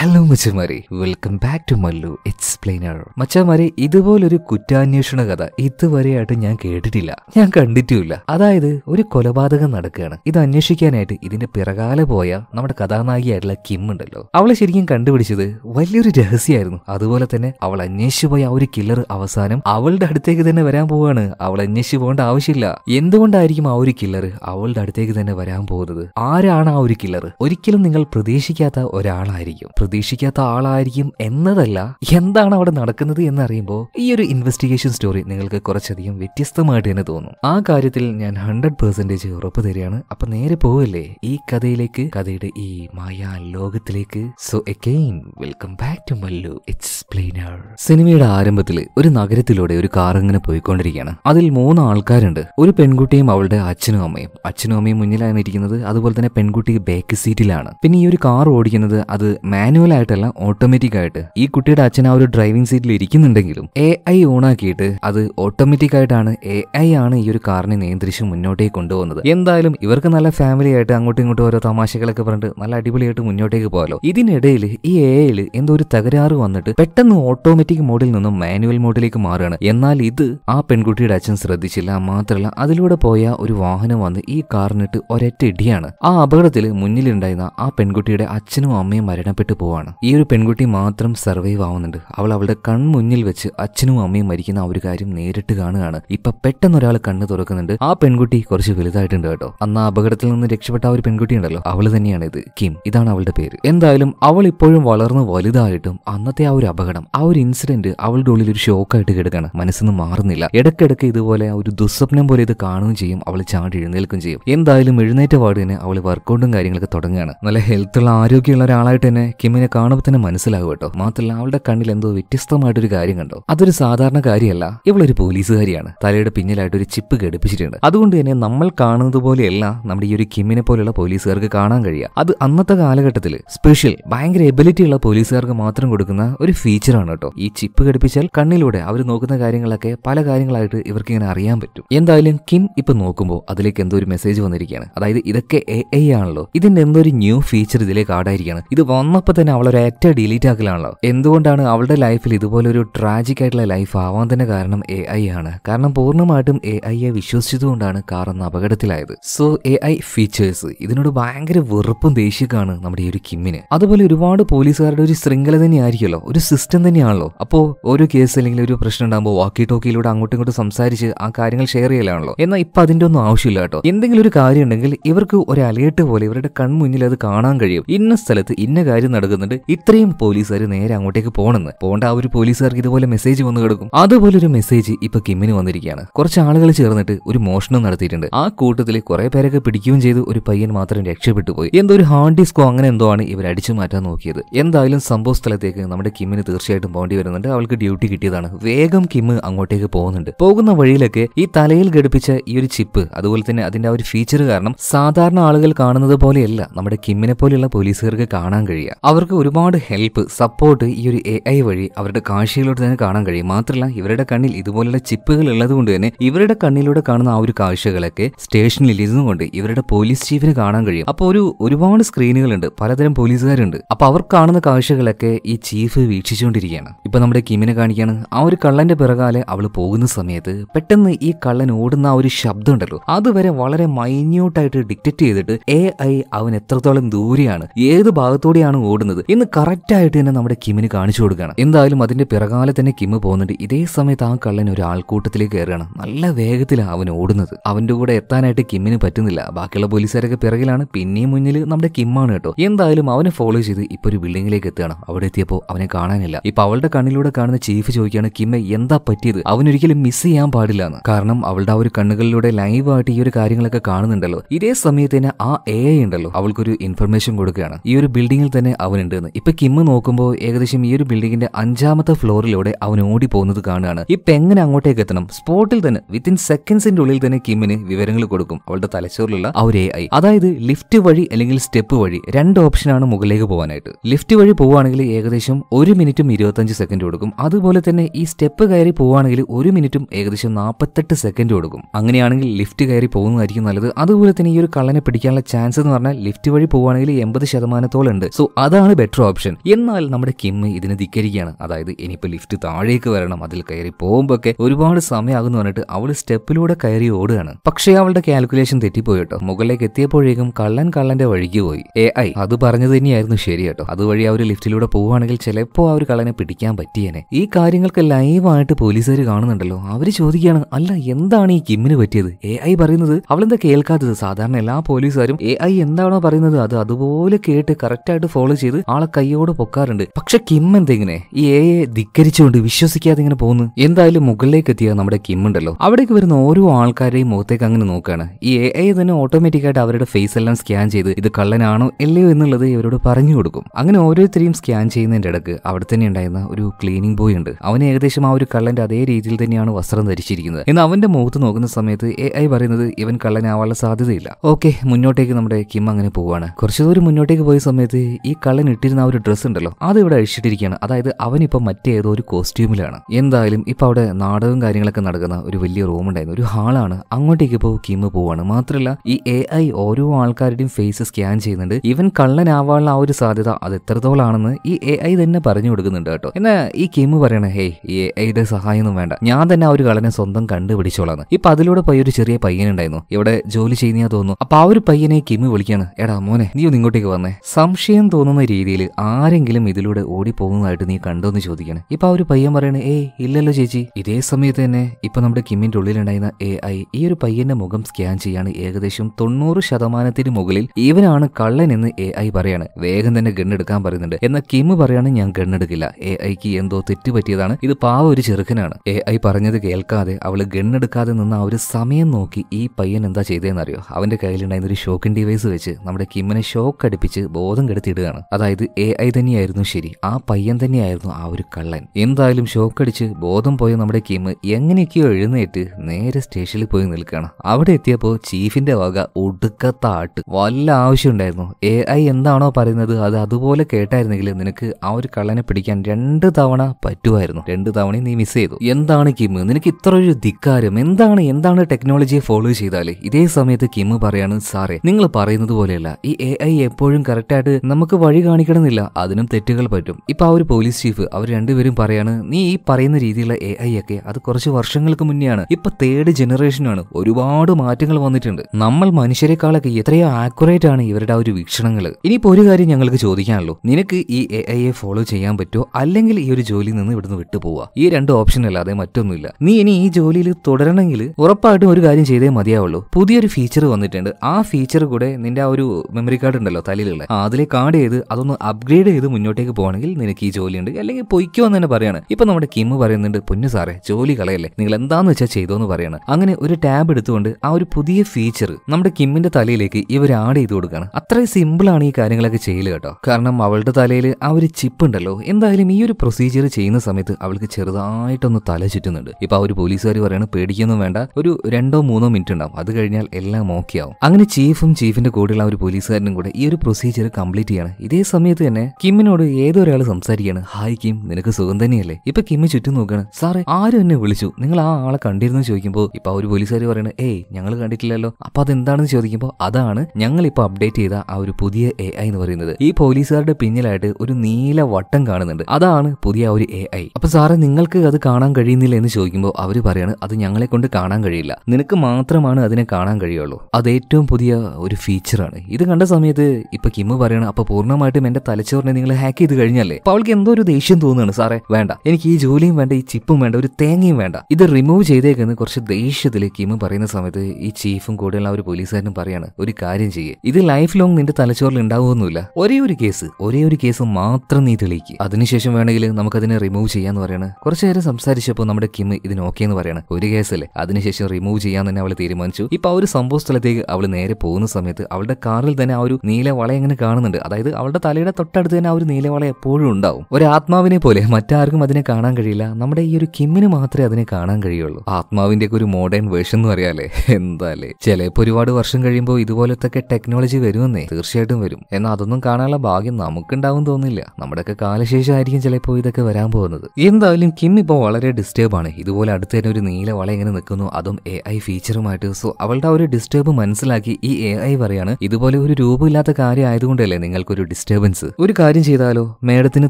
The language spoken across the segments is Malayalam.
ഹലോ മച്ചമാരി welcome back to Mallu explainer മച്ചമാരി ഇതുപോലൊരു കുറ്റാന്വേഷണ കഥ ഇതുവരെയായിട്ട് ഞാൻ കേട്ടിട്ടില്ല ഞാൻ കണ്ടിട്ടുമില്ല അതായത് ഒരു കൊലപാതകം നടക്കുകയാണ് ഇത് അന്വേഷിക്കാനായിട്ട് ഇതിന്റെ പിറകാല പോയ നമ്മുടെ കഥാനായികയായിട്ടുള്ള കിം ഉണ്ടല്ലോ അവളെ ശരിക്കും കണ്ടുപിടിച്ചത് വലിയൊരു രഹസ്യമായിരുന്നു അതുപോലെ തന്നെ അവൾ അന്വേഷിച്ചു പോയ ആ ഒരു കില്ലർ അവസാനം അവളുടെ അടുത്തേക്ക് തന്നെ വരാൻ പോവാണ് അവൾ അന്വേഷിച്ചു പോകേണ്ട ആവശ്യമില്ല എന്തുകൊണ്ടായിരിക്കും ആ ഒരു കില്ലർ അവളുടെ അടുത്തേക്ക് തന്നെ വരാൻ പോകുന്നത് ആരാണ് ആ ഒരു കില്ലർ ഒരിക്കലും നിങ്ങൾ പ്രതീക്ഷിക്കാത്ത ഒരാളായിരിക്കും പ്രതീക്ഷിക്കാത്ത ആളായിരിക്കും എന്നതല്ല എന്താണ് അവിടെ നടക്കുന്നത് എന്നറിയുമ്പോൾ ഈ ഒരു ഇൻവെസ്റ്റിഗേഷൻ സ്റ്റോറി നിങ്ങൾക്ക് കുറച്ചധികം വ്യത്യസ്തമായിട്ട് തന്നെ തോന്നും ആ കാര്യത്തിൽ ഞാൻ ഹൺഡ്രഡ് പെർസെൻറ്റേജ് ഉറപ്പ് തരികയാണ് അപ്പൊ നേരെ പോവല്ലേ ഈ കഥയിലേക്ക് കഥയുടെ ഈ മായാ ലോകത്തിലേക്ക് so again welcome back to Mallu explainer സിനിമയുടെ ആരംഭത്തിൽ ഒരു നഗരത്തിലൂടെ ഒരു കാർ ഇങ്ങനെ പോയിക്കൊണ്ടിരിക്കുകയാണ് അതിൽ മൂന്ന് ആൾക്കാരുണ്ട് ഒരു പെൺകുട്ടിയും അവളുടെ അച്ഛനും അമ്മയും അച്ഛനും അമ്മയും മുന്നിലാണ് ഇരിക്കുന്നത് അതുപോലെ തന്നെ പെൺകുട്ടി ബാക്ക് സീറ്റിലാണ് പിന്നെ ഈ ഒരു കാർ ഓടിക്കുന്നത് അത് മാനുവൽ മാനുവൽ ആയിട്ടല്ല ഓട്ടോമാറ്റിക് ആയിട്ട് ഈ കുട്ടിയുടെ അച്ഛൻ ആ ഒരു ഡ്രൈവിംഗ് സീറ്റിൽ ഇരിക്കുന്നുണ്ടെങ്കിലും എ ഐ ഓണാക്കിയിട്ട് അത് ഓട്ടോമാറ്റിക് ആയിട്ടാണ് എ ഐ ആണ് ഈ ഒരു കാറിനെ നിയന്ത്രിച്ച് മുന്നോട്ടേക്ക് കൊണ്ടുപോകുന്നത് എന്തായാലും ഇവർക്ക് നല്ല ഫാമിലി ആയിട്ട് അങ്ങോട്ടും ഇങ്ങോട്ടും ഓരോ തമാശകളൊക്കെ പറഞ്ഞിട്ട് നല്ല അടിപൊളിയായിട്ട് മുന്നോട്ടേക്ക് പോകാലോ ഇതിനിടയിൽ ഈ എ ഐയിൽ എന്തോ ഒരു തകരാറ് വന്നിട്ട് പെട്ടെന്ന് ഓട്ടോമാറ്റിക് മോഡിൽ നിന്നും മാനുവൽ മോഡിലേക്ക് മാറുകയാണ് എന്നാൽ ഇത് ആ പെൺകുട്ടിയുടെ അച്ഛൻ ശ്രദ്ധിച്ചില്ല മാത്രമല്ല അതിലൂടെ പോയ ഒരു വാഹനം വന്ന് ഈ കാറിനിട്ട് ഒരൊറ്റ ഇടിയാണ് ആ അപകടത്തിൽ മുന്നിലുണ്ടായിരുന്ന ആ പെൺകുട്ടിയുടെ അച്ഛനും അമ്മയും മരണപ്പെട്ടു സംഭവമാണ് ഈ ഒരു പെൺകുട്ടി മാത്രം സർവൈവ് ആവുന്നുണ്ട് അവൾ അവളുടെ കൺമുന്നിൽ വെച്ച് അച്ഛനും അമ്മയും മരിക്കുന്ന ആ ഒരു കാര്യം നേരിട്ട് കാണുകയാണ് ഇപ്പൊ പെട്ടെന്ന് ഒരാൾ കണ്ണ് തുറക്കുന്നുണ്ട് ആ പെൺകുട്ടി കുറച്ച് വലുതായിട്ടുണ്ട് കേട്ടോ അന്ന് അപകടത്തിൽ നിന്ന് രക്ഷപ്പെട്ട ആ ഒരു പെൺകുട്ടി ഉണ്ടല്ലോ അവള് തന്നെയാണ് ഇത് കിം ഇതാണ് അവളുടെ പേര് എന്തായാലും അവൾ ഇപ്പോഴും വളർന്ന് വലുതായിട്ടും അന്നത്തെ ആ ഒരു അപകടം ആ ഒരു ഇൻസിഡന്റ് അവളുടെ ഉള്ളിൽ ഒരു ഷോക്കായിട്ട് കിടക്കാണ് മനസ്സിന്ന് മാറുന്നില്ല ഇടക്കിടക്ക് ഇതുപോലെ ഒരു ദുസ്വപ്നം പോലെ ഇത് കാണുകയും ചെയ്യും അവൾ ചാടി എഴുന്നേൽക്കുകയും ചെയ്യും എന്തായാലും എഴുന്നേറ്റ പാടിനെ അവൾ വർക്കൗട്ടും കാര്യങ്ങളൊക്കെ തുടങ്ങുകയാണ് നല്ല ഹെൽത്തുള്ള ആരോഗ്യമുള്ള ഒരാളായിട്ട് തന്നെ കിം ജിമ്മിനെ കാണുമ്പോൾ തന്നെ മനസ്സിലാകും കേട്ടോ മാത്രമല്ല അവളുടെ കണ്ണിൽ എന്തോ വ്യത്യസ്തമായിട്ടൊരു കാര്യം കണ്ടോ അതൊരു സാധാരണ കാര്യമല്ല ഇവളൊരു പോലീസുകാരിയാണ് തലയുടെ പിന്നിലായിട്ട് ഒരു ചിപ്പ് ഘടിപ്പിച്ചിട്ടുണ്ട് അതുകൊണ്ട് തന്നെ നമ്മൾ കാണുന്നത് പോലെയല്ല നമ്മുടെ ഈ ഒരു കിമ്മിനെ പോലെയുള്ള പോലീസുകാർക്ക് കാണാൻ കഴിയുക അത് അന്നത്തെ കാലഘട്ടത്തിൽ സ്പെഷ്യൽ ഭയങ്കര എബിലിറ്റി ഉള്ള പോലീസുകാർക്ക് മാത്രം കൊടുക്കുന്ന ഒരു ഫീച്ചറാണ് കേട്ടോ ഈ ചിപ്പ് ഘടിപ്പിച്ചാൽ കണ്ണിലൂടെ അവർ നോക്കുന്ന കാര്യങ്ങളൊക്കെ പല കാര്യങ്ങളായിട്ട് ഇവർക്ക് ഇങ്ങനെ അറിയാൻ പറ്റും എന്തായാലും കിം ഇപ്പൊ നോക്കുമ്പോൾ അതിലേക്ക് എന്തോ ഒരു മെസ്സേജ് വന്നിരിക്കുകയാണ് അതായത് ഇതൊക്കെ എ ഐ ആണല്ലോ ഇതിന്റെ എന്തോ ഒരു ന്യൂ ഫീച്ചർ ഇതിലേക്ക് ആടായിരിക്കുകയാണ് ഇത് വന്നപ്പോൾ തന്നെ ഒരു ഒരൊറ്റ ഡിലീറ്റ് ആക്കലാണല്ലോ എന്തുകൊണ്ടാണ് അവളുടെ ലൈഫിൽ ഇതുപോലൊരു ട്രാജിക് ആയിട്ടുള്ള ലൈഫ് ആവാൻ തന്നെ കാരണം എ ഐ ആണ് കാരണം പൂർണ്ണമായിട്ടും എ ഐയെ വിശ്വസിച്ചതുകൊണ്ടാണ് കാർ ഒന്ന് അപകടത്തിലായത് സോ എ ഐ ഫീച്ചേഴ്സ് ഇതിനോട് ഭയങ്കര വെറുപ്പും ദേഷ്യക്കാണ് നമ്മുടെ ഈ ഒരു കിമ്മിന് അതുപോലെ ഒരുപാട് പോലീസുകാരുടെ ഒരു ശൃംഖല തന്നെയായിരിക്കുമല്ലോ ഒരു സിസ്റ്റം തന്നെയാണല്ലോ അപ്പോ ഓരോ കേസ് അല്ലെങ്കിൽ ഒരു പ്രശ്നം ഉണ്ടാകുമ്പോൾ വാക്കി ടോക്കിയിലൂടെ അങ്ങോട്ടും ഇങ്ങോട്ടും സംസാരിച്ച് ആ കാര്യങ്ങൾ ഷെയർ ചെയ്യലാണല്ലോ എന്നാൽ ഇപ്പൊ അതിന്റെ ഒന്നും ആവശ്യമില്ല കേട്ടോ എന്തെങ്കിലും ഒരു കാര്യം ഉണ്ടെങ്കിൽ ഇവർക്ക് ഒരു അലേർട്ട് പോലെ ഇവരുടെ കൺമുന്നിൽ അത് കാണാൻ കഴിയും ഇന്ന സ്ഥലത്ത് ഇന്ന കാര്യം നടക്കും കിടക്കുന്നുണ്ട് ഇത്രയും പോലീസുകാർ നേരെ അങ്ങോട്ടേക്ക് പോകണമെന്ന് പോകേണ്ട ആ ഒരു പോലീസുകാർക്ക് ഇതുപോലെ മെസ്സേജ് വന്നു കിടക്കും അതുപോലെ ഒരു മെസ്സേജ് ഇപ്പൊ കിമ്മിന് വന്നിരിക്കുകയാണ് കുറച്ച് ആളുകൾ ചേർന്നിട്ട് ഒരു മോഷണം നടത്തിയിട്ടുണ്ട് ആ കൂട്ടത്തിൽ കുറെ പേരൊക്കെ പിടിക്കുകയും ചെയ്ത് ഒരു പയ്യൻ മാത്രം രക്ഷപ്പെട്ടു പോയി എന്തോ ഒരു ഹാണ്ടി സ്കോ അങ്ങനെ എന്തോ ആണ് ഇവർ അടിച്ചു മാറ്റാൻ നോക്കിയത് എന്തായാലും സംഭവ സ്ഥലത്തേക്ക് നമ്മുടെ കിമ്മിന് തീർച്ചയായിട്ടും പോകേണ്ടി വരുന്നുണ്ട് അവൾക്ക് ഡ്യൂട്ടി കിട്ടിയതാണ് വേഗം കിമ്മ് അങ്ങോട്ടേക്ക് പോകുന്നുണ്ട് പോകുന്ന വഴിയിലൊക്കെ ഈ തലയിൽ ഘടിപ്പിച്ച ഈ ഒരു ചിപ്പ് അതുപോലെ തന്നെ അതിന്റെ ആ ഒരു ഫീച്ചർ കാരണം സാധാരണ ആളുകൾ കാണുന്നത് പോലെയല്ല നമ്മുടെ കിമ്മിനെ പോലെയുള്ള പോലീസുകാർക്ക് കാണാൻ കഴിയുക അവർ അവർക്ക് ഒരുപാട് ഹെൽപ്പ് സപ്പോർട്ട് ഈ ഒരു എ ഐ വഴി അവരുടെ കാഴ്ചയിലൂടെ തന്നെ കാണാൻ കഴിയും മാത്രമല്ല ഇവരുടെ കണ്ണിൽ ഇതുപോലുള്ള ചിപ്പുകൾ ഉള്ളതുകൊണ്ട് തന്നെ ഇവരുടെ കണ്ണിലൂടെ കാണുന്ന ആ ഒരു കാഴ്ചകളൊക്കെ സ്റ്റേഷനിൽ ഇരുന്നുകൊണ്ട് ഇവരുടെ പോലീസ് ചീഫിന് കാണാൻ കഴിയും അപ്പോൾ ഒരു ഒരുപാട് സ്ക്രീനുകളുണ്ട് പലതരം പോലീസുകാരുണ്ട് അപ്പോൾ അവർ കാണുന്ന കാഴ്ചകളൊക്കെ ഈ ചീഫ് വീക്ഷിച്ചുകൊണ്ടിരിക്കുകയാണ് ഇപ്പോൾ നമ്മുടെ കിമിനെ കാണിക്കുകയാണ് ആ ഒരു കള്ളന്റെ പിറകാലെ അവൾ പോകുന്ന സമയത്ത് പെട്ടെന്ന് ഈ കള്ളൻ ഓടുന്ന ആ ഒരു ശബ്ദം ഉണ്ടല്ലോ അതുവരെ വളരെ മൈന്യൂട്ടായിട്ട് ഡിറ്റക്ട് ചെയ്തിട്ട് എ ഐ അവൻ എത്രത്തോളം ദൂരെയാണ് ഏത് ഭാഗത്തൂടെയാണ് ഓടുന്നത് നടക്കുന്നത് ഇന്ന് കറക്റ്റ് ആയിട്ട് തന്നെ നമ്മുടെ കിമിന് കാണിച്ചു കൊടുക്കണം എന്തായാലും അതിന്റെ പിറകാലെ തന്നെ കിമ്മ് പോകുന്നുണ്ട് ഇതേ സമയത്ത് ആ കള്ളൻ ഒരു ആൾക്കൂട്ടത്തിലേക്ക് കയറുകയാണ് നല്ല വേഗത്തിലാണ് അവൻ ഓടുന്നത് അവന്റെ കൂടെ എത്താനായിട്ട് കിമ്മിന് പറ്റുന്നില്ല ബാക്കിയുള്ള പോലീസുകാരൊക്കെ പിറകിലാണ് പിന്നെയും മുന്നിൽ നമ്മുടെ കിമ്മാണ് കേട്ടോ എന്തായാലും അവനെ ഫോളോ ചെയ്ത് ഇപ്പൊ ഒരു ബിൽഡിംഗിലേക്ക് എത്തുകയാണ് അവിടെ എത്തിയപ്പോൾ അവനെ കാണാനില്ല ഇപ്പൊ അവളുടെ കണ്ണിലൂടെ കാണുന്ന ചീഫ് ചോദിക്കുകയാണ് കിമ്മ എന്താ പറ്റിയത് അവനൊരിക്കലും മിസ് ചെയ്യാൻ പാടില്ല എന്ന് കാരണം അവളുടെ ആ ഒരു കണ്ണുകളിലൂടെ ലൈവായിട്ട് ഈ ഒരു കാര്യങ്ങളൊക്കെ കാണുന്നുണ്ടല്ലോ ഇതേ സമയത്ത് തന്നെ ആ എ ഉണ്ടല്ലോ അവൾക്കൊരു ഇൻഫർമേഷൻ കൊടുക്കുകയാണ് ഈ ഒരു ബിൽഡിംഗിൽ തന്നെ അവൻ അവനുണ്ട് എന്ന് ഇപ്പൊ കിമ്മ് നോക്കുമ്പോൾ ഏകദേശം ഈ ഒരു ബിൽഡിങ്ങിന്റെ അഞ്ചാമത്തെ ഫ്ലോറിലൂടെ അവൻ ഓടി പോകുന്നത് കാണുകയാണ് ഇപ്പൊ എങ്ങനെ അങ്ങോട്ടേക്ക് എത്തണം സ്പോട്ടിൽ തന്നെ വിത്തിൻ സെക്കൻഡ്സിന്റെ ഉള്ളിൽ തന്നെ കിമ്മിന് വിവരങ്ങൾ കൊടുക്കും അവളുടെ തലച്ചോറിലുള്ള ആ ഒരു എ ഐ അതായത് ലിഫ്റ്റ് വഴി അല്ലെങ്കിൽ സ്റ്റെപ്പ് വഴി രണ്ട് ആണ് മുകളിലേക്ക് പോകാനായിട്ട് ലിഫ്റ്റ് വഴി പോവുകയാണെങ്കിൽ ഏകദേശം ഒരു മിനിറ്റും ഇരുപത്തഞ്ച് സെക്കൻഡ് കൊടുക്കും അതുപോലെ തന്നെ ഈ സ്റ്റെപ്പ് കയറി പോവുകയാണെങ്കിൽ ഒരു മിനിറ്റും ഏകദേശം നാൽപ്പത്തെട്ട് സെക്കൻഡ് കൊടുക്കും അങ്ങനെയാണെങ്കിൽ ലിഫ്റ്റ് കയറി പോകുന്നതായിരിക്കും നല്ലത് അതുപോലെ തന്നെ ഈ ഒരു കള്ളനെ പിടിക്കാനുള്ള ചാൻസ് എന്ന് പറഞ്ഞാൽ ലിഫ്റ്റ് വഴി പോവുകയാണെങ്കിൽ എൺപത് ശതമാനത്തോളം ഉണ്ട് സോ അതാണ് അതാണ് ബെറ്റർ ഓപ്ഷൻ എന്നാൽ നമ്മുടെ കിമ്മ് ഇതിനെ ധിക്കരിക്കുകയാണ് അതായത് ഇനിയിപ്പോൾ ലിഫ്റ്റ് താഴേക്ക് വരണം അതിൽ കയറി പോകുമ്പോഴൊക്കെ ഒരുപാട് സമയമാകുന്നു പറഞ്ഞിട്ട് അവൾ സ്റ്റെപ്പിലൂടെ കയറി ഓടുകയാണ് പക്ഷേ അവളുടെ കാൽക്കുലേഷൻ തെറ്റിപ്പോയി കേട്ടോ മുകളിലേക്ക് എത്തിയപ്പോഴേക്കും കള്ളൻ കള്ളന്റെ വഴിക്ക് പോയി എ ഐ അത് പറഞ്ഞത് തന്നെയായിരുന്നു ശരി കേട്ടോ അതുവഴി അവർ ലിഫ്റ്റിലൂടെ പോവുകയാണെങ്കിൽ ചിലപ്പോൾ ആ ഒരു കള്ളനെ പിടിക്കാൻ പറ്റിയേനെ ഈ കാര്യങ്ങൾക്ക് ലൈവായിട്ട് പോലീസുകാർ കാണുന്നുണ്ടല്ലോ അവർ ചോദിക്കുകയാണ് അല്ല എന്താണ് ഈ കിമ്മിന് പറ്റിയത് എ ഐ പറയുന്നത് അവളെന്താ കേൾക്കാത്തത് സാധാരണ എല്ലാ പോലീസുകാരും എ ഐ എന്താണോ പറയുന്നത് അത് അതുപോലെ കേട്ട് കറക്റ്റായിട്ട് ഫോളോ ചെയ്ത് ആളെ കൈയോട് പൊക്കാറുണ്ട് പക്ഷെ കിം എന്തെങ്ങനെ ഈ എയെ ധിക്കരിച്ചുകൊണ്ട് വിശ്വസിക്കാതെ ഇങ്ങനെ പോകുന്നു എന്തായാലും മുകളിലേക്ക് എത്തിയ നമ്മുടെ കിം ഉണ്ടല്ലോ അവിടേക്ക് വരുന്ന ഓരോ ആൾക്കാരെയും മുഖത്തേക്ക് അങ്ങനെ നോക്കുകയാണ് ഈ എ ഐ തന്നെ ഓട്ടോമാറ്റിക്കായിട്ട് അവരുടെ ഫേസ് എല്ലാം സ്കാൻ ചെയ്ത് ഇത് കള്ളനാണോ അല്ലയോ എന്നുള്ളത് ഇവരോട് പറഞ്ഞു കൊടുക്കും അങ്ങനെ ഓരോരുത്തരെയും സ്കാൻ ചെയ്യുന്നതിന്റെ ഇടക്ക് അവിടെ തന്നെ ഉണ്ടായിരുന്ന ഒരു ക്ലീനിങ് ബോയ് ഉണ്ട് അവന് ഏകദേശം ആ ഒരു കള്ളന്റെ അതേ രീതിയിൽ തന്നെയാണ് വസ്ത്രം ധരിച്ചിരിക്കുന്നത് എന്ന് അവന്റെ മുഖത്ത് നോക്കുന്ന സമയത്ത് എ ഐ പറയുന്നത് ഇവൻ കള്ളനാവാനുള്ള സാധ്യതയില്ല ഓക്കെ മുന്നോട്ടേക്ക് നമ്മുടെ കിം അങ്ങനെ പോവാണ് കുറച്ചു ദൂരം മുന്നോട്ടേക്ക് പോയ സമയത്ത് ഈ കള്ളൻ ഇട്ടിരുന്ന ആ ഒരു ഡ്രസ്സ് ഉണ്ടല്ലോ അത് ഇവിടെ അഴിച്ചിട്ടിരിക്കുകയാണ് അതായത് അവനിപ്പോൾ മറ്റേതോ ഒരു കോസ്റ്റ്യൂമിലാണ് എന്തായാലും ഇപ്പോൾ അവിടെ നാടകം കാര്യങ്ങളൊക്കെ നടക്കുന്ന ഒരു വലിയ റൂം ഉണ്ടായിരുന്നു ഒരു ഹാളാണ് അങ്ങോട്ടേക്ക് ഇപ്പോൾ കിമ്മ് പോവാണ് മാത്രമല്ല ഈ എ ഐ ഓരോ ആൾക്കാരുടെയും ഫേസ് സ്കാൻ ചെയ്യുന്നുണ്ട് ഇവൻ കള്ളനാവാനുള്ള ആ ഒരു സാധ്യത അത് എത്രത്തോളാണെന്ന് ഈ എ ഐ തന്നെ പറഞ്ഞു കൊടുക്കുന്നുണ്ട് കേട്ടോ എന്നാ ഈ കിമ്മ് പറയണേ ഈ എ ഐയുടെ സഹായമൊന്നും വേണ്ട ഞാൻ തന്നെ ആ ഒരു കള്ളനെ സ്വന്തം കണ്ടുപിടിച്ചോളാണ് ഇപ്പൊ അതിലൂടെ പോയി ഒരു ചെറിയ പയ്യനുണ്ടായിരുന്നു ഇവിടെ ജോലി ചെയ്യുന്ന തോന്നുന്നു അപ്പൊ ആ ഒരു പയ്യനെ കിമ്മ് വിളിക്കാണ് എടാ മോനെ നീ ഒന്ന് ഇങ്ങോട്ടേക്ക് വന്നേ സംശയം തോന്നുന്ന രീതിയിൽ ആരെങ്കിലും ഇതിലൂടെ ഓടിപ്പോകുന്നതായിട്ട് നീ കണ്ടോ എന്ന് ചോദിക്കണം ഇപ്പൊ ആ ഒരു പയ്യൻ പറയണേ ഏ ഇല്ലല്ലോ ചേച്ചി ഇതേ സമയത്ത് തന്നെ ഇപ്പൊ നമ്മുടെ കിമ്മിന്റെ ഉള്ളിലുണ്ടായിരുന്ന എ ഐ ഈ ഒരു പയ്യന്റെ മുഖം സ്കാൻ ചെയ്യാണ് ഏകദേശം തൊണ്ണൂറ് ശതമാനത്തിന് മുകളിൽ ഇവനാണ് കള്ളൻ എന്ന് എ ഐ പറയാണ് വേഗം തന്നെ ഗണ്ണെടുക്കാൻ പറയുന്നുണ്ട് എന്നാൽ കിമ്മ് പറയാണ് ഞാൻ ഗണ്ണെടുക്കില്ല എ ഐക്ക് എന്തോ തെറ്റ് പറ്റിയതാണ് ഇത് പാവ ഒരു ചെറുക്കനാണ് എ ഐ പറഞ്ഞത് കേൾക്കാതെ അവള് ഗണ്ണെടുക്കാതെ നിന്ന് ആ ഒരു സമയം നോക്കി ഈ പയ്യൻ എന്താ ചെയ്തതെന്നറിയോ അവന്റെ കയ്യിലുണ്ടായിരുന്ന ഒരു ഷോക്കിംഗ് ഡിവൈസ് വെച്ച് നമ്മുടെ കിമ്മിനെ ഷോക്ക് അടുപ്പിച്ച് ബോധം കെടുത്തിയിടുകയാണ് അതായത് എ ഐ തന്നെയായിരുന്നു ശരി ആ പയ്യൻ തന്നെയായിരുന്നു ആ ഒരു കള്ളൻ എന്തായാലും ഷോക്കടിച്ച് ബോധം പോയ നമ്മുടെ കീമ് എങ്ങനെയൊക്കെയോ എഴുന്നേറ്റ് നേരെ സ്റ്റേഷനിൽ പോയി നിൽക്കണം അവിടെ എത്തിയപ്പോൾ ചീഫിന്റെ വക ഒടുക്കത്താട്ട് വല്ല ആവശ്യമുണ്ടായിരുന്നു എ ഐ എന്താണോ പറയുന്നത് അത് അതുപോലെ കേട്ടായിരുന്നെങ്കിൽ നിനക്ക് ആ ഒരു കള്ളനെ പിടിക്കാൻ രണ്ട് തവണ പറ്റുമായിരുന്നു രണ്ട് തവണയും നീ മിസ് ചെയ്തു എന്താണ് കിം നിനക്ക് ഇത്ര ഒരു ധിക്കാരം എന്താണ് എന്താണ് ടെക്നോളജിയെ ഫോളോ ചെയ്താലേ ഇതേ സമയത്ത് കിം പറയാണ് സാറേ നിങ്ങൾ പറയുന്നത് പോലെയല്ല ഈ എ ഐ എപ്പോഴും കറക്റ്റായിട്ട് നമുക്ക് വഴി കാണിക്കണമെന്നില്ല അതിനും തെറ്റുകൾ പറ്റും ഇപ്പൊ ആ ഒരു പോലീസ് ചീഫ് അവർ രണ്ടുപേരും പറയാണ് നീ ഈ പറയുന്ന രീതിയിലുള്ള എ ഐ ഒക്കെ അത് കുറച്ച് വർഷങ്ങൾക്ക് മുന്നെയാണ് ഇപ്പൊ തേർഡ് ജനറേഷനാണ് ഒരുപാട് മാറ്റങ്ങൾ വന്നിട്ടുണ്ട് നമ്മൾ മനുഷ്യരെക്കാളൊക്കെ എത്രയോ ആക്യുറേറ്റ് ആണ് ഇവരുടെ ആ ഒരു വീക്ഷണങ്ങൾ ഇനിയിപ്പോ ഒരു കാര്യം ഞങ്ങൾക്ക് ചോദിക്കാണല്ലോ നിനക്ക് ഈ എ എ ഫോളോ ചെയ്യാൻ പറ്റുമോ അല്ലെങ്കിൽ ഈ ഒരു ജോലിയിൽ നിന്ന് ഇവിടുന്ന് വിട്ടുപോവുക ഈ രണ്ട് ഓപ്ഷൻ അല്ലാതെ മറ്റൊന്നുമില്ല നീ ഇനി ഈ ജോലിയിൽ തുടരണമെങ്കിൽ ഉറപ്പായിട്ടും ഒരു കാര്യം ചെയ്തേ മതിയാവുള്ളൂ പുതിയൊരു ഫീച്ചർ വന്നിട്ടുണ്ട് ആ ഫീച്ചർ കൂടെ നിന്റെ ആ ഒരു മെമ്മറി കാർഡ് ഉണ്ടല്ലോ തലയിലുള്ള അതിലെ കാർഡ് ചെയ്ത് അതൊന്ന് അപ്ഗ്രേഡ് ചെയ്ത് മുന്നോട്ടേക്ക് പോകണമെങ്കിൽ നിനക്ക് ഈ ജോലിയുണ്ട് അല്ലെങ്കിൽ പൊയ്ക്കോ എന്ന് തന്നെ പറയാണ് ഇപ്പൊ നമ്മുടെ കിമ്മ് പറയുന്നുണ്ട് പൊന്നു സാറേ ജോലി കളയല്ലേ നിങ്ങൾ എന്താന്ന് വെച്ചാൽ ചെയ്തോന്ന് എന്ന് പറയാണ് അങ്ങനെ ഒരു ടാബ് എടുത്തുകൊണ്ട് ആ ഒരു പുതിയ ഫീച്ചർ നമ്മുടെ കിമ്മിന്റെ തലയിലേക്ക് ഇവർ ആഡ് ചെയ്ത് കൊടുക്കുകയാണ് അത്രയും സിമ്പിൾ ആണ് ഈ കാര്യങ്ങളൊക്കെ ചെയ്യല് കേട്ടോ കാരണം അവളുടെ തലയിൽ ആ ഒരു ചിപ്പ് ഉണ്ടല്ലോ എന്തായാലും ഈ ഒരു പ്രൊസീജിയർ ചെയ്യുന്ന സമയത്ത് അവൾക്ക് ചെറുതായിട്ടൊന്ന് തല ചുറ്റുന്നുണ്ട് ഇപ്പൊ ആ ഒരു പോലീസുകാർ പറയാണ് പേടിക്കൊന്നും വേണ്ട ഒരു രണ്ടോ മൂന്നോ മിനിറ്റ് ഉണ്ടാവും അത് കഴിഞ്ഞാൽ എല്ലാം ഓക്കെ ആവും അങ്ങനെ ചീഫും ചീഫിന്റെ കൂടെയുള്ള ആ ഒരു പോലീസുകാരനും കൂടെ ഈ ഒരു പ്രൊസീജിയർ കംപ്ലീറ്റ് ചെയ്യാണ് ഇതേ സമയത്ത് തന്നെ കിമ്മിനോട് ഏതൊരാള് സംസാരിക്കാണ് ഹായ് കിം നിനക്ക് സുഖം തന്നെയല്ലേ ഇപ്പൊ കിമ്മി ചുറ്റും നോക്കാണ് സാറേ ആരും എന്നെ വിളിച്ചു നിങ്ങൾ ആ ആളെ കണ്ടിരുന്നു ചോദിക്കുമ്പോൾ ഇപ്പൊ ഒരു പോലീസുകാർ പറയണ ഏയ് ഞങ്ങൾ കണ്ടിട്ടില്ലല്ലോ അപ്പൊ അതെന്താണെന്ന് ചോദിക്കുമ്പോൾ അതാണ് ഞങ്ങൾ ഇപ്പൊ അപ്ഡേറ്റ് ചെയ്ത ആ ഒരു പുതിയ എ ഐ എന്ന് പറയുന്നത് ഈ പോലീസുകാരുടെ പിന്നിലായിട്ട് ഒരു നീല വട്ടം കാണുന്നുണ്ട് അതാണ് പുതിയ ഒരു എ ഐ അപ്പൊ സാറേ നിങ്ങൾക്ക് അത് കാണാൻ കഴിയുന്നില്ല എന്ന് ചോദിക്കുമ്പോൾ അവർ പറയാണ് അത് ഞങ്ങളെ കൊണ്ട് കാണാൻ കഴിയില്ല നിനക്ക് മാത്രമാണ് അതിനെ കാണാൻ കഴിയുള്ളൂ അത് ഏറ്റവും പുതിയ ഒരു ഫീച്ചറാണ് ഇത് കണ്ട സമയത്ത് ഇപ്പൊ കിമ്മ് പറയണം അപ്പൊ പൂർണ്ണമായിട്ട് ആദ്യം എന്റെ തലച്ചോറിനെ നിങ്ങൾ ഹാക്ക് ചെയ്ത് കഴിഞ്ഞല്ലേ അപ്പൊ അവൾക്ക് എന്തോ ഒരു ദേഷ്യം തോന്നുകയാണ് സാറേ വേണ്ട എനിക്ക് ഈ ജോലിയും വേണ്ട ഈ ചിപ്പും വേണ്ട ഒരു തേങ്ങയും വേണ്ട ഇത് റിമൂവ് ചെയ്തേക്കെന്ന് കുറച്ച് ദേഷ്യത്തിൽ കിമ് പറയുന്ന സമയത്ത് ഈ ചീഫും കൂടെയുള്ള ഒരു പോലീസുകാരനും പറയാണ് ഒരു കാര്യം ചെയ്യേ ഇത് ലൈഫ് ലോങ് നിന്റെ തലച്ചോറിൽ ഉണ്ടാവുമെന്നില്ല ഒരേ ഒരു കേസ് ഒരേ ഒരു കേസ് മാത്രം നീ തെളിയിക്കുക അതിനുശേഷം വേണമെങ്കിൽ നമുക്കതിനെ റിമൂവ് ചെയ്യാന്ന് പറയാണ് കുറച്ചു നേരം സംസാരിച്ചപ്പോൾ നമ്മുടെ കിം ഇതിന് ഓക്കെ എന്ന് പറയാണ് ഒരു കേസല്ലേ അതിനുശേഷം റിമൂവ് ചെയ്യാൻ തന്നെ അവൾ തീരുമാനിച്ചു ഇപ്പൊ ആ ഒരു സംഭവ സ്ഥലത്തേക്ക് അവൾ നേരെ പോകുന്ന സമയത്ത് അവളുടെ കാറിൽ തന്നെ ആ ഒരു നീല വള എങ്ങനെ കാണുന്നുണ്ട് അതായത് അവളുടെ തലയുടെ തൊട്ടടുത്ത് തന്നെ ആ ഒരു നീലവള എപ്പോഴും ഉണ്ടാവും ഒരു ആത്മാവിനെ പോലെ മറ്റാർക്കും അതിനെ കാണാൻ കഴിയില്ല നമ്മുടെ ഈ ഒരു കിമ്മിന് മാത്രമേ അതിനെ കാണാൻ കഴിയുള്ളൂ ആത്മാവിന്റെ ഒരു മോഡേൺ വേർഷൻ എന്ന് പറയാലേ എന്താലേ ചിലപ്പോൾ ഒരുപാട് വർഷം കഴിയുമ്പോൾ ഇതുപോലത്തെ ടെക്നോളജി വരുമെന്നേ തീർച്ചയായിട്ടും വരും എന്നാൽ അതൊന്നും കാണാനുള്ള ഭാഗ്യം നമുക്കുണ്ടാവും തോന്നില്ല നമ്മുടെയൊക്കെ കാലശേഷം ആയിരിക്കും ചിലപ്പോൾ ഇതൊക്കെ വരാൻ പോകുന്നത് എന്തായാലും കിം ഇപ്പോൾ വളരെ ഡിസ്റ്റേബ് ആണ് ഇതുപോലെ അടുത്ത് തന്നെ ഒരു നീലവള ഇങ്ങനെ എങ്ങനെ നിൽക്കുന്നു അതും എ ഐ ഫീച്ചറുമായിട്ട് സോ അവളുടെ ആ ഒരു ഡിസ്റ്റേബ് മനസ്സിലാക്കി ഈ എ ഐ പറയാണ് ഇതുപോലെ ഒരു രൂപമില്ലാത്ത കാര്യം ആയതുകൊണ്ടല്ലേ നിങ്ങൾക്കൊരു ഡിസ്റ്റേബ് ഡിസ്റ്റർബൻസ് ഒരു കാര്യം ചെയ്താലോ മേഡത്തിന്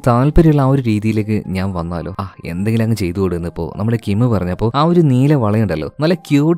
താല്പര്യമുള്ള ആ ഒരു രീതിയിലേക്ക് ഞാൻ വന്നാലോ ആ എന്തെങ്കിലും അങ്ങ് ചെയ്തു കൊടുക്കുന്നപ്പോൾ നമ്മുടെ കിമ്മ് പറഞ്ഞപ്പോൾ ആ ഒരു നീല വളയുണ്ടല്ലോ നല്ല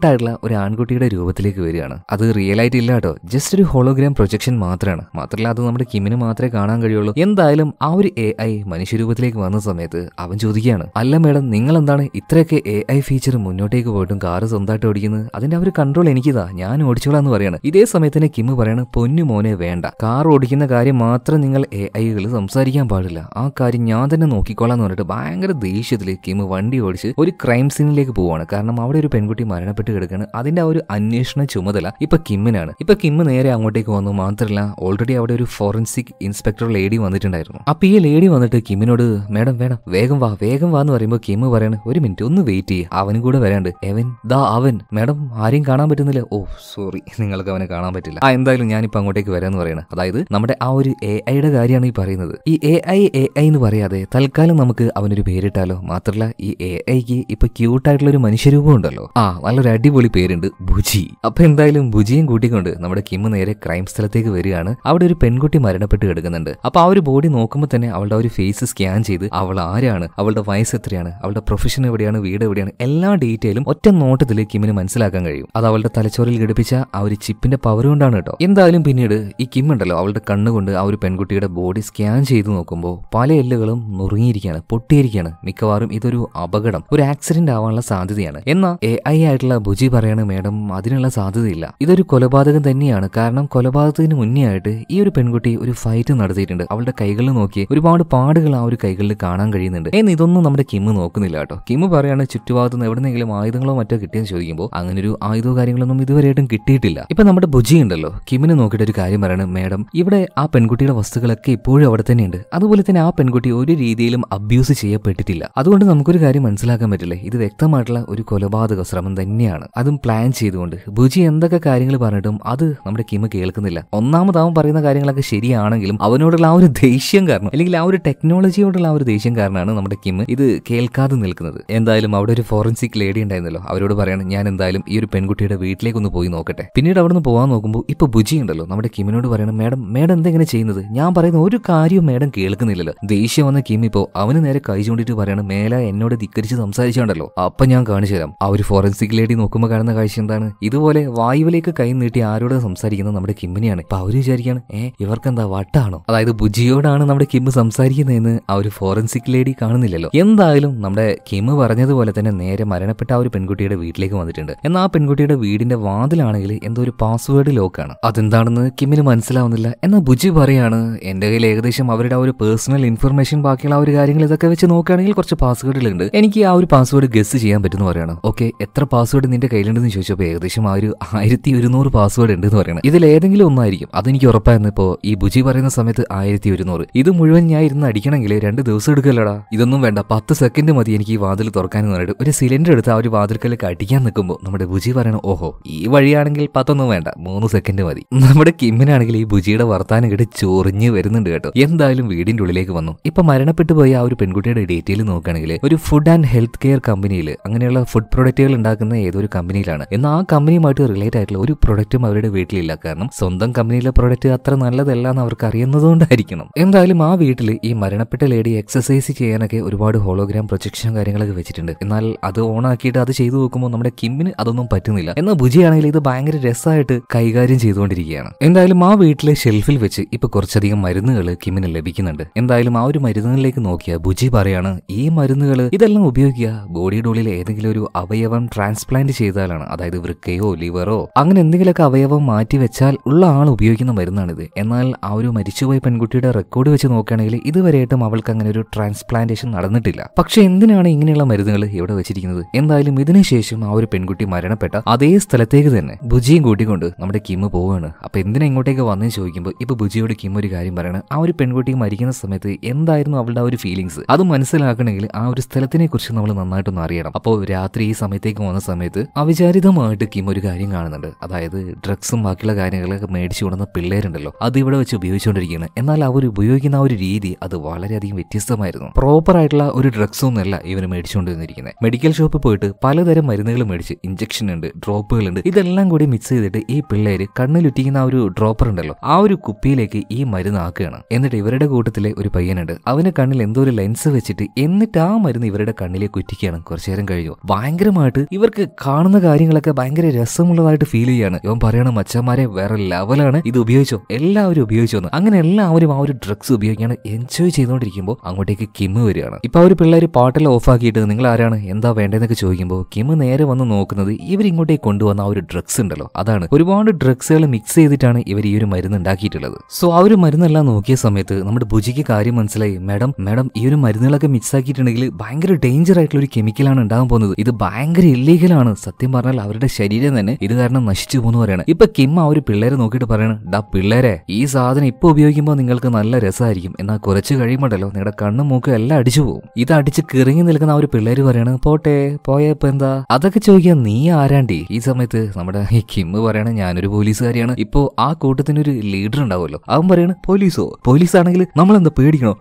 ആയിട്ടുള്ള ഒരു ആൺകുട്ടിയുടെ രൂപത്തിലേക്ക് വരികയാണ് അത് റിയൽ ആയിട്ട് ഇല്ല കേട്ടോ ജസ്റ്റ് ഒരു ഹോളോഗ്രാം പ്രൊജക്ഷൻ മാത്രമാണ് മാത്രമല്ല അത് നമ്മുടെ കിമ്മിന് മാത്രമേ കാണാൻ കഴിയുള്ളൂ എന്തായാലും ആ ഒരു എ ഐ മനുഷ്യരൂപത്തിലേക്ക് വന്ന സമയത്ത് അവൻ ചോദിക്കുകയാണ് അല്ല മേഡം നിങ്ങൾ എന്താണ് ഇത്രയൊക്കെ എ ഐ ഫീച്ചർ മുന്നോട്ടേക്ക് പോയിട്ടും കാറ് സ്വന്തമായിട്ട് ഓടിക്കുന്നത് അതിന്റെ ഒരു കൺട്രോൾ എനിക്കിതാ ഞാൻ ഓടിച്ചോളാം എന്ന് പറയാണ് ഇതേ സമയത്തിന് കിമ്മ് പറയാണ് പൊന്നു മോനെ വേണ്ട കാർ ഓടിക്കുന്ന കാര്യം മാത്രം നിങ്ങൾ എ ഐകൾ സംസാരിക്കാൻ പാടില്ല ആ കാര്യം ഞാൻ തന്നെ നോക്കിക്കോളാം എന്ന് പറഞ്ഞിട്ട് ഭയങ്കര ദേഷ്യത്തിൽ കിം വണ്ടി ഓടിച്ച് ഒരു ക്രൈം സീനിലേക്ക് പോവാണ് കാരണം അവിടെ ഒരു പെൺകുട്ടി മരണപ്പെട്ട് കിടക്കുകയാണ് അതിന്റെ ആ ഒരു അന്വേഷണ ചുമതല ഇപ്പൊ കിമ്മിനാണ് ഇപ്പൊ കിമ്മ് നേരെ അങ്ങോട്ടേക്ക് വന്നു മാത്രമല്ല ഓൾറെഡി അവിടെ ഒരു ഫോറൻസിക് ഇൻസ്പെക്ടർ ലേഡി വന്നിട്ടുണ്ടായിരുന്നു അപ്പൊ ഈ ലേഡി വന്നിട്ട് കിമ്മിനോട് മേഡം വേണം വേഗം വാ വേഗം വാ എന്ന് പറയുമ്പോൾ കിമ്മ് പറയാണ് ഒരു മിനിറ്റ് ഒന്ന് വെയിറ്റ് ചെയ്യുക അവനും കൂടെ വരാണ്ട് എവൻ ദാ അവൻ മേഡം ആരെയും കാണാൻ പറ്റുന്നില്ല ഓ സോറി നിങ്ങൾക്ക് അവനെ കാണാൻ പറ്റില്ല ആ എന്തായാലും ഞാനിപ്പോ അങ്ങോട്ടേക്ക് വരാന്ന് പറയണം അതായത് നമ്മുടെ ആ ഒരു എ ഐയുടെ കാര്യമാണ് ഈ പറയുന്നത് ഈ എ ഐ എ ഐ എന്ന് പറയാതെ തൽക്കാലം നമുക്ക് അവനൊരു പേരിട്ടാലോ മാത്രല്ല ഈ എ ഐക്ക് ഇപ്പൊ ക്യൂട്ടായിട്ടുള്ള ഒരു മനുഷ്യരൂപം ഉണ്ടല്ലോ ആ നല്ലൊരു അടിപൊളി പേരുണ്ട് ബുജി അപ്പൊ എന്തായാലും ഭുജിയും കൂട്ടിക്കൊണ്ട് നമ്മുടെ കിം നേരെ ക്രൈം സ്ഥലത്തേക്ക് വരികയാണ് അവിടെ ഒരു പെൺകുട്ടി മരണപ്പെട്ട് കിടക്കുന്നുണ്ട് അപ്പൊ ആ ഒരു ബോഡി നോക്കുമ്പോൾ തന്നെ അവളുടെ ഒരു ഫേസ് സ്കാൻ ചെയ്ത് അവൾ ആരാണ് അവളുടെ വയസ്സ് എത്രയാണ് അവളുടെ പ്രൊഫഷൻ എവിടെയാണ് വീട് എവിടെയാണ് എല്ലാ ഡീറ്റെയിലും ഒറ്റ നോട്ടത്തിൽ കിമ്മിന് മനസ്സിലാക്കാൻ കഴിയും അത് അവളുടെ തലച്ചോറിൽ ഘടിപ്പിച്ച ആ ഒരു ചിപ്പിന്റെ പവർ കൊണ്ടാണ് കേട്ടോ എന്തായാലും പിന്നീട് ഈ കിം ഉണ്ടല്ലോ അവളുടെ കണ്ണുകൊണ്ട് ആ ഒരു പെൺകുട്ടിയുടെ ബോഡി സ്കാൻ ചെയ്തു നോക്കുമ്പോൾ പല എല്ലുകളും നുറുങ്ങിയിരിക്കുകയാണ് പൊട്ടിയിരിക്കുകയാണ് മിക്കവാറും ഇതൊരു അപകടം ഒരു ആക്സിഡന്റ് ആവാനുള്ള സാധ്യതയാണ് എന്നാൽ എ ഐ ആയിട്ടുള്ള ബുജി പറയണ മേഡം അതിനുള്ള സാധ്യതയില്ല ഇതൊരു കൊലപാതകം തന്നെയാണ് കാരണം കൊലപാതകത്തിന് മുന്നേ ആയിട്ട് ഈ ഒരു പെൺകുട്ടി ഒരു ഫൈറ്റ് നടത്തിയിട്ടുണ്ട് അവളുടെ കൈകളിൽ നോക്കി ഒരുപാട് പാടുകൾ ആ ഒരു കൈകളിൽ കാണാൻ കഴിയുന്നുണ്ട് എന്ന് ഇതൊന്നും നമ്മുടെ കിമ്മ് നോക്കുന്നില്ല കേട്ടോ കിമ്മ് പറയാണ് നിന്ന് എവിടെന്നെങ്കിലും ആയുധങ്ങളോ മറ്റോ കിട്ടിയെന്ന് ചോദിക്കുമ്പോൾ അങ്ങനെ ഒരു ആയുധോ കാര്യങ്ങളൊന്നും ഇതുവരെയായിട്ടും കിട്ടിയിട്ടില്ല ഇപ്പൊ നമ്മുടെ ബുജി ഉണ്ടല്ലോ കിമ്മിനെ നോക്കിയിട്ട് ഒരു കാര്യം പറയണം മേഡം ഇവിടെ ആ പെൺകുട്ടിയുടെ വസ്തുക്കളൊക്കെ ഇപ്പോഴും അവിടെ തന്നെയുണ്ട് അതുപോലെ തന്നെ ആ പെൺകുട്ടി ഒരു രീതിയിലും അബ്യൂസ് ചെയ്യപ്പെട്ടിട്ടില്ല അതുകൊണ്ട് നമുക്കൊരു കാര്യം മനസ്സിലാക്കാൻ പറ്റില്ലേ ഇത് വ്യക്തമായിട്ടുള്ള ഒരു കൊലപാതക ശ്രമം തന്നെയാണ് അതും പ്ലാൻ ചെയ്തുകൊണ്ട് ബുജി എന്തൊക്കെ കാര്യങ്ങൾ പറഞ്ഞിട്ടും അത് നമ്മുടെ കിമ കേൾക്കുന്നില്ല ഒന്നാമതാവൻ പറയുന്ന കാര്യങ്ങളൊക്കെ ശരിയാണെങ്കിലും അവനോടുള്ള ആ ഒരു ദേഷ്യം കാരണം അല്ലെങ്കിൽ ആ ഒരു ടെക്നോളജിയോടുള്ള ആ ഒരു ദേഷ്യം കാരണമാണ് നമ്മുടെ കിം ഇത് കേൾക്കാതെ നിൽക്കുന്നത് എന്തായാലും അവിടെ ഒരു ഫോറൻസിക് ലേഡി ഉണ്ടായിരുന്നല്ലോ അവരോട് പറയണം ഞാൻ എന്തായാലും ഈ ഒരു പെൺകുട്ടിയുടെ വീട്ടിലേക്ക് ഒന്ന് പോയി നോക്കട്ടെ പിന്നീട് അവിടെ നിന്ന് പോകാൻ നോക്കുമ്പോൾ ഇപ്പൊ ബുജി ഉണ്ടല്ലോ നമ്മുടെ കിമിനോട് പറയണം മാഡം മാഡം എന്താ ഇങ്ങനെ ചെയ്യുന്നത് ഞാൻ പറയുന്ന ഒരു കാര്യവും മേഡം കേൾക്കുന്നില്ലല്ലോ ദേഷ്യം വന്ന കിം ഇപ്പോ അവന് നേരെ കൈ ചൂണ്ടിട്ട് പറയണം മേല എന്നോട് ധിക്കരിച്ച് സംസാരിച്ചുണ്ടല്ലോ അപ്പൊ ഞാൻ കാണിച്ചു തരാം ആ ഒരു ഫോറൻസിക് ലേഡി നോക്കുമ്പോൾ കാണുന്ന കാഴ്ച എന്താണ് ഇതുപോലെ വായുവിലേക്ക് കൈ നീട്ടി ആരോട് സംസാരിക്കുന്നത് നമ്മുടെ കിമ്മിനെയാണ് അപ്പൊ അവര് വിചാരിക്കാണ് ഏ എന്താ വട്ടാണോ അതായത് ബുജിയോടാണ് നമ്മുടെ കിം സംസാരിക്കുന്നതെന്ന് ആ ഒരു ഫോറൻസിക് ലേഡി കാണുന്നില്ലല്ലോ എന്തായാലും നമ്മുടെ കിം പറഞ്ഞതുപോലെ തന്നെ നേരെ മരണപ്പെട്ട ആ ഒരു പെൺകുട്ടിയുടെ വീട്ടിലേക്ക് വന്നിട്ടുണ്ട് എന്നാൽ ആ പെൺകുട്ടിയുടെ വീടിന്റെ വാതിലാണെങ്കിൽ എന്തോ ഒരു പാസ്വേഡ് ലോക്കാണ് അതെന്താണെന്ന് കിമ്മിന് മനസ്സിലാവുന്നില്ല എന്നാൽ ബുജി പറയാണ് എൻ്റെ കയ്യിൽ ഏകദേശം അവരുടെ ആ ഒരു പേഴ്സണൽ ഇൻഫർമേഷൻ ബാക്കിയുള്ള ആ ഒരു കാര്യങ്ങൾ ഇതൊക്കെ വെച്ച് നോക്കുകയാണെങ്കിൽ കുറച്ച് പാസ്വേഡുകളുണ്ട് എനിക്ക് ആ ഒരു പാസ്വേഡ് ഗസ് ചെയ്യാൻ പറ്റുന്ന പറയണം ഓക്കെ എത്ര പാസ്വേഡ് നിന്റെ കയ്യിലുണ്ടെന്ന് ചോദിച്ചപ്പോൾ ഏകദേശം ആ ഒരു ആയിരത്തി ഒരുന്നൂറ് പാസ്വേഡ് എന്ന് പറയണം ഇതിൽ ഏതെങ്കിലും ഒന്നായിരിക്കും അതെനിക്ക് ഉറപ്പായിരുന്നു ഇപ്പോൾ ഈ ബുജി പറയുന്ന സമയത്ത് ആയിരത്തി ഒരുന്നൂറ് ഇത് മുഴുവൻ ഞാൻ ഇരുന്ന് അടിക്കണമെങ്കിൽ രണ്ട് ദിവസം എടുക്കല്ലടാ ഇതൊന്നും വേണ്ട പത്ത് സെക്കൻഡ് മതി എനിക്ക് ഈ വാതിൽ തുറക്കാൻ പറഞ്ഞിട്ട് ഒരു സിലിണ്ടർ എടുത്ത് ആ ഒരു വാതിൽക്കലേക്ക് അടിക്കാൻ നിൽക്കുമ്പോൾ നമ്മുടെ ബുജി പറയണം ഓഹോ ഈ വഴിയാണെങ്കിൽ പത്തൊന്നും വേണ്ട മൂന്ന് സെക്കൻഡ് മതി നമ്മുടെ കിമ്മിനാണെങ്കിൽ ഈ ബുജിയുടെ വർത്താനം കേട്ട് ചോറ് നിറഞ്ഞു വരുന്നുണ്ട് കേട്ടോ എന്തായാലും വീടിന്റെ ഉള്ളിലേക്ക് വന്നു ഇപ്പൊ മരണപ്പെട്ടു പോയ ആ ഒരു പെൺകുട്ടിയുടെ ഡീറ്റെയിൽ നോക്കുകയാണെങ്കിൽ ഒരു ഫുഡ് ആൻഡ് ഹെൽത്ത് കെയർ കമ്പനിയിൽ അങ്ങനെയുള്ള ഫുഡ് പ്രൊഡക്റ്റുകൾ ഉണ്ടാക്കുന്ന ഏതൊരു കമ്പനിയിലാണ് എന്നാൽ ആ കമ്പനിയുമായിട്ട് റിലേറ്റ് ആയിട്ടുള്ള ഒരു പ്രൊഡക്റ്റും അവരുടെ വീട്ടിലില്ല കാരണം സ്വന്തം കമ്പനിയിലെ പ്രൊഡക്റ്റ് അത്ര നല്ലതല്ല എന്ന് അവർക്ക് അറിയുന്നതുകൊണ്ടായിരിക്കണം എന്തായാലും ആ വീട്ടിൽ ഈ മരണപ്പെട്ട ലേഡി എക്സസൈസ് ചെയ്യാനൊക്കെ ഒരുപാട് ഹോളോഗ്രാം പ്രൊജക്ഷനും കാര്യങ്ങളൊക്കെ വെച്ചിട്ടുണ്ട് എന്നാൽ അത് ഓൺ ആക്കിയിട്ട് അത് ചെയ്തു നോക്കുമ്പോൾ നമ്മുടെ കിമ്മിന് അതൊന്നും പറ്റുന്നില്ല എന്നാൽ ഭുജിയാണെങ്കിൽ ഇത് ഭയങ്കര രസമായിട്ട് കൈകാര്യം ചെയ്തുകൊണ്ടിരിക്കുകയാണ് എന്തായാലും ആ വീട്ടിലെ ഷെൽഫിൽ വെച്ച് ഇപ്പൊ കുറച്ച് കുറച്ചധികം മരുന്നുകൾ കിമ്മിന് ലഭിക്കുന്നുണ്ട് എന്തായാലും ആ ഒരു മരുന്നുകളിലേക്ക് നോക്കിയ ബുജി പറയാണ് ഈ മരുന്നുകൾ ഇതെല്ലാം ഉപയോഗിക്കുക ബോഡിയുടെ ഉള്ളിൽ ഏതെങ്കിലും ഒരു അവയവം ട്രാൻസ്പ്ലാന്റ് ചെയ്താലാണ് അതായത് വൃക്കയോ ലിവറോ അങ്ങനെ എന്തെങ്കിലുമൊക്കെ അവയവം മാറ്റി വെച്ചാൽ ഉള്ള ആൾ ഉപയോഗിക്കുന്ന മരുന്നാണിത് എന്നാൽ ആ ഒരു മരിച്ചുപോയ പെൺകുട്ടിയുടെ റെക്കോർഡ് വെച്ച് നോക്കുകയാണെങ്കിൽ ഇതുവരെയായിട്ടും അവൾക്ക് അങ്ങനെ ഒരു ട്രാൻസ്പ്ലാന്റേഷൻ നടന്നിട്ടില്ല പക്ഷെ എന്തിനാണ് ഇങ്ങനെയുള്ള മരുന്നുകൾ ഇവിടെ വെച്ചിരിക്കുന്നത് എന്തായാലും ഇതിനുശേഷം ആ ഒരു പെൺകുട്ടി മരണപ്പെട്ട അതേ സ്ഥലത്തേക്ക് തന്നെ ബുജിയും കൂട്ടിക്കൊണ്ട് നമ്മുടെ കിമ്മ് പോവുകയാണ് അപ്പൊ എന്തിനാ ഇങ്ങോട്ടേക്ക് വന്നു ചോദിക്കുമ്പോൾ ഇപ്പൊ ബുജിയോട് കിമ്മ് ഒരു ഒരു കാര്യം പറയണം ആ ഒരു പെൺകുട്ടി മരിക്കുന്ന സമയത്ത് എന്തായിരുന്നു അവളുടെ ഒരു ഫീലിങ്സ് അത് മനസ്സിലാക്കണമെങ്കിൽ ആ ഒരു സ്ഥലത്തിനെ കുറിച്ച് നമ്മൾ നന്നായിട്ടൊന്ന് അറിയണം അപ്പോൾ രാത്രി ഈ സമയത്തേക്ക് പോകുന്ന സമയത്ത് അവിചാരിതമായിട്ട് കിം ഒരു കാര്യം കാണുന്നുണ്ട് അതായത് ഡ്രഗ്സും ബാക്കിയുള്ള കാര്യങ്ങളൊക്കെ മേടിച്ചു കൊണ്ടുന്ന പിള്ളേരുണ്ടല്ലോ അത് ഇവിടെ വെച്ച് ഉപയോഗിച്ചുകൊണ്ടിരിക്കുകയാണ് എന്നാൽ അവർ ഉപയോഗിക്കുന്ന ആ ഒരു രീതി അത് വളരെയധികം വ്യത്യസ്തമായിരുന്നു പ്രോപ്പർ ആയിട്ടുള്ള ഒരു ഡ്രഗ്സ് ഒന്നുമല്ല ഇവർ മേടിച്ചുകൊണ്ടിരുന്നിരിക്കുന്നത് മെഡിക്കൽ ഷോപ്പിൽ പോയിട്ട് പലതരം മരുന്നുകൾ മേടിച്ച് ഇഞ്ചക്ഷൻ ഉണ്ട് ഡ്രോപ്പുകൾ ഉണ്ട് ഇതെല്ലാം കൂടി മിക്സ് ചെയ്തിട്ട് ഈ പിള്ളേര് കണ്ണിലുറ്റിക്കുന്ന ആ ഒരു ഡ്രോപ്പർ ഉണ്ടല്ലോ ആ ഒരു കുപ്പിയിലേക്ക് ഈ മരുന്നാക്കുകയാണ് എന്നിട്ട് ഇവരുടെ കൂട്ടത്തിലെ ഒരു പയ്യനുണ്ട് അവന് കണ്ണിൽ എന്തോ ഒരു ലെൻസ് വെച്ചിട്ട് എന്നിട്ട് ആ മരുന്ന് ഇവരുടെ കണ്ണിലേക്ക് ഉറ്റിക്കുകയാണ് കുറച്ചു നേരം കഴിഞ്ഞു ഭയങ്കരമായിട്ട് ഇവർക്ക് കാണുന്ന കാര്യങ്ങളൊക്കെ ഭയങ്കര രസമുള്ളതായിട്ട് ഫീൽ ചെയ്യാണ് ഇവൻ പറയണം മച്ചന്മാരെ വേറെ ലെവലാണ് ഇത് ഉപയോഗിച്ചോ എല്ലാവരും ഉപയോഗിച്ചോന്ന് അങ്ങനെ എല്ലാവരും ആ ഒരു ഡ്രഗ്സ് ഉപയോഗിക്കാണ് എൻജോയ് ചെയ്തുകൊണ്ടിരിക്കുമ്പോൾ അങ്ങോട്ടേക്ക് കിമ്മ് വരികയാണ് ഇപ്പൊ ആ ഒരു പിള്ളേർ പാട്ടെല്ലാം ഓഫ് ആക്കിയിട്ട് നിങ്ങൾ ആരാണ് എന്താ വേണ്ടതെന്നൊക്കെ ചോദിക്കുമ്പോൾ കിമ്മ് നേരെ വന്ന് നോക്കുന്നത് ഇവരിങ്ങോട്ടേക്ക് കൊണ്ടുവന്ന ആ ഒരു ഡ്രഗ്സ് ഉണ്ടല്ലോ അതാണ് ഒരുപാട് ഡ്രഗ്സുകൾ മിക്സ് ചെയ്തിട്ടാണ് ഇവർ ഈ ഒരു മരുന്ന് ഉണ്ടാക്കിയിട്ടുള്ളത് സോ ആ ഒരു മരുന്നെല്ലാം നോക്കിയ സമയത്ത് നമ്മുടെ ഭുജിക്ക് കാര്യം മനസ്സിലായി മാഡം മാഡം ഈ ഒരു മരുന്നുകളൊക്കെ മിക്സ് ആക്കിയിട്ടുണ്ടെങ്കിൽ ഭയങ്കര ഡേഞ്ചർ ആയിട്ടുള്ള ഒരു കെമിക്കലാണ് ഉണ്ടാകാൻ പോകുന്നത് ഇത് ഭയങ്കര ഇല്ലീഗലാണ് സത്യം പറഞ്ഞാൽ അവരുടെ ശരീരം തന്നെ ഇത് കാരണം നശിച്ചു പോകുന്നു പറയാണ് ഇപ്പൊ കിം ആ ഒരു പിള്ളേരെ നോക്കിയിട്ട് പറയാണ് ഡാ പിള്ളേരെ ഈ സാധനം ഇപ്പൊ ഉപയോഗിക്കുമ്പോൾ നിങ്ങൾക്ക് നല്ല രസമായിരിക്കും എന്നാൽ കുറച്ച് കഴിയുമ്പോണ്ടല്ലോ നിങ്ങളുടെ കണ്ണും മൂക്കും എല്ലാം അടിച്ചു പോകും ഇത് അടിച്ച് കിറങ്ങി നിൽക്കുന്ന ആ ഒരു പിള്ളേര് പറയാണ് പോട്ടെ പോയപ്പോ എന്താ അതൊക്കെ ചോദിക്കാൻ നീ ആരാണ്ടി ഈ സമയത്ത് നമ്മുടെ ഈ കിം പറയണ ഞാനൊരു പോലീസുകാരിയാണ് ഇപ്പോ ആ കൂട്ടത്തിന് ഒരു ലീഡർ ഉണ്ടാവുമല്ലോ അവൻ പറയണ ആരാണ് പോലീസോ പോലീസ് ആണെങ്കിൽ നമ്മൾ എന്താ പേടിക്കണോ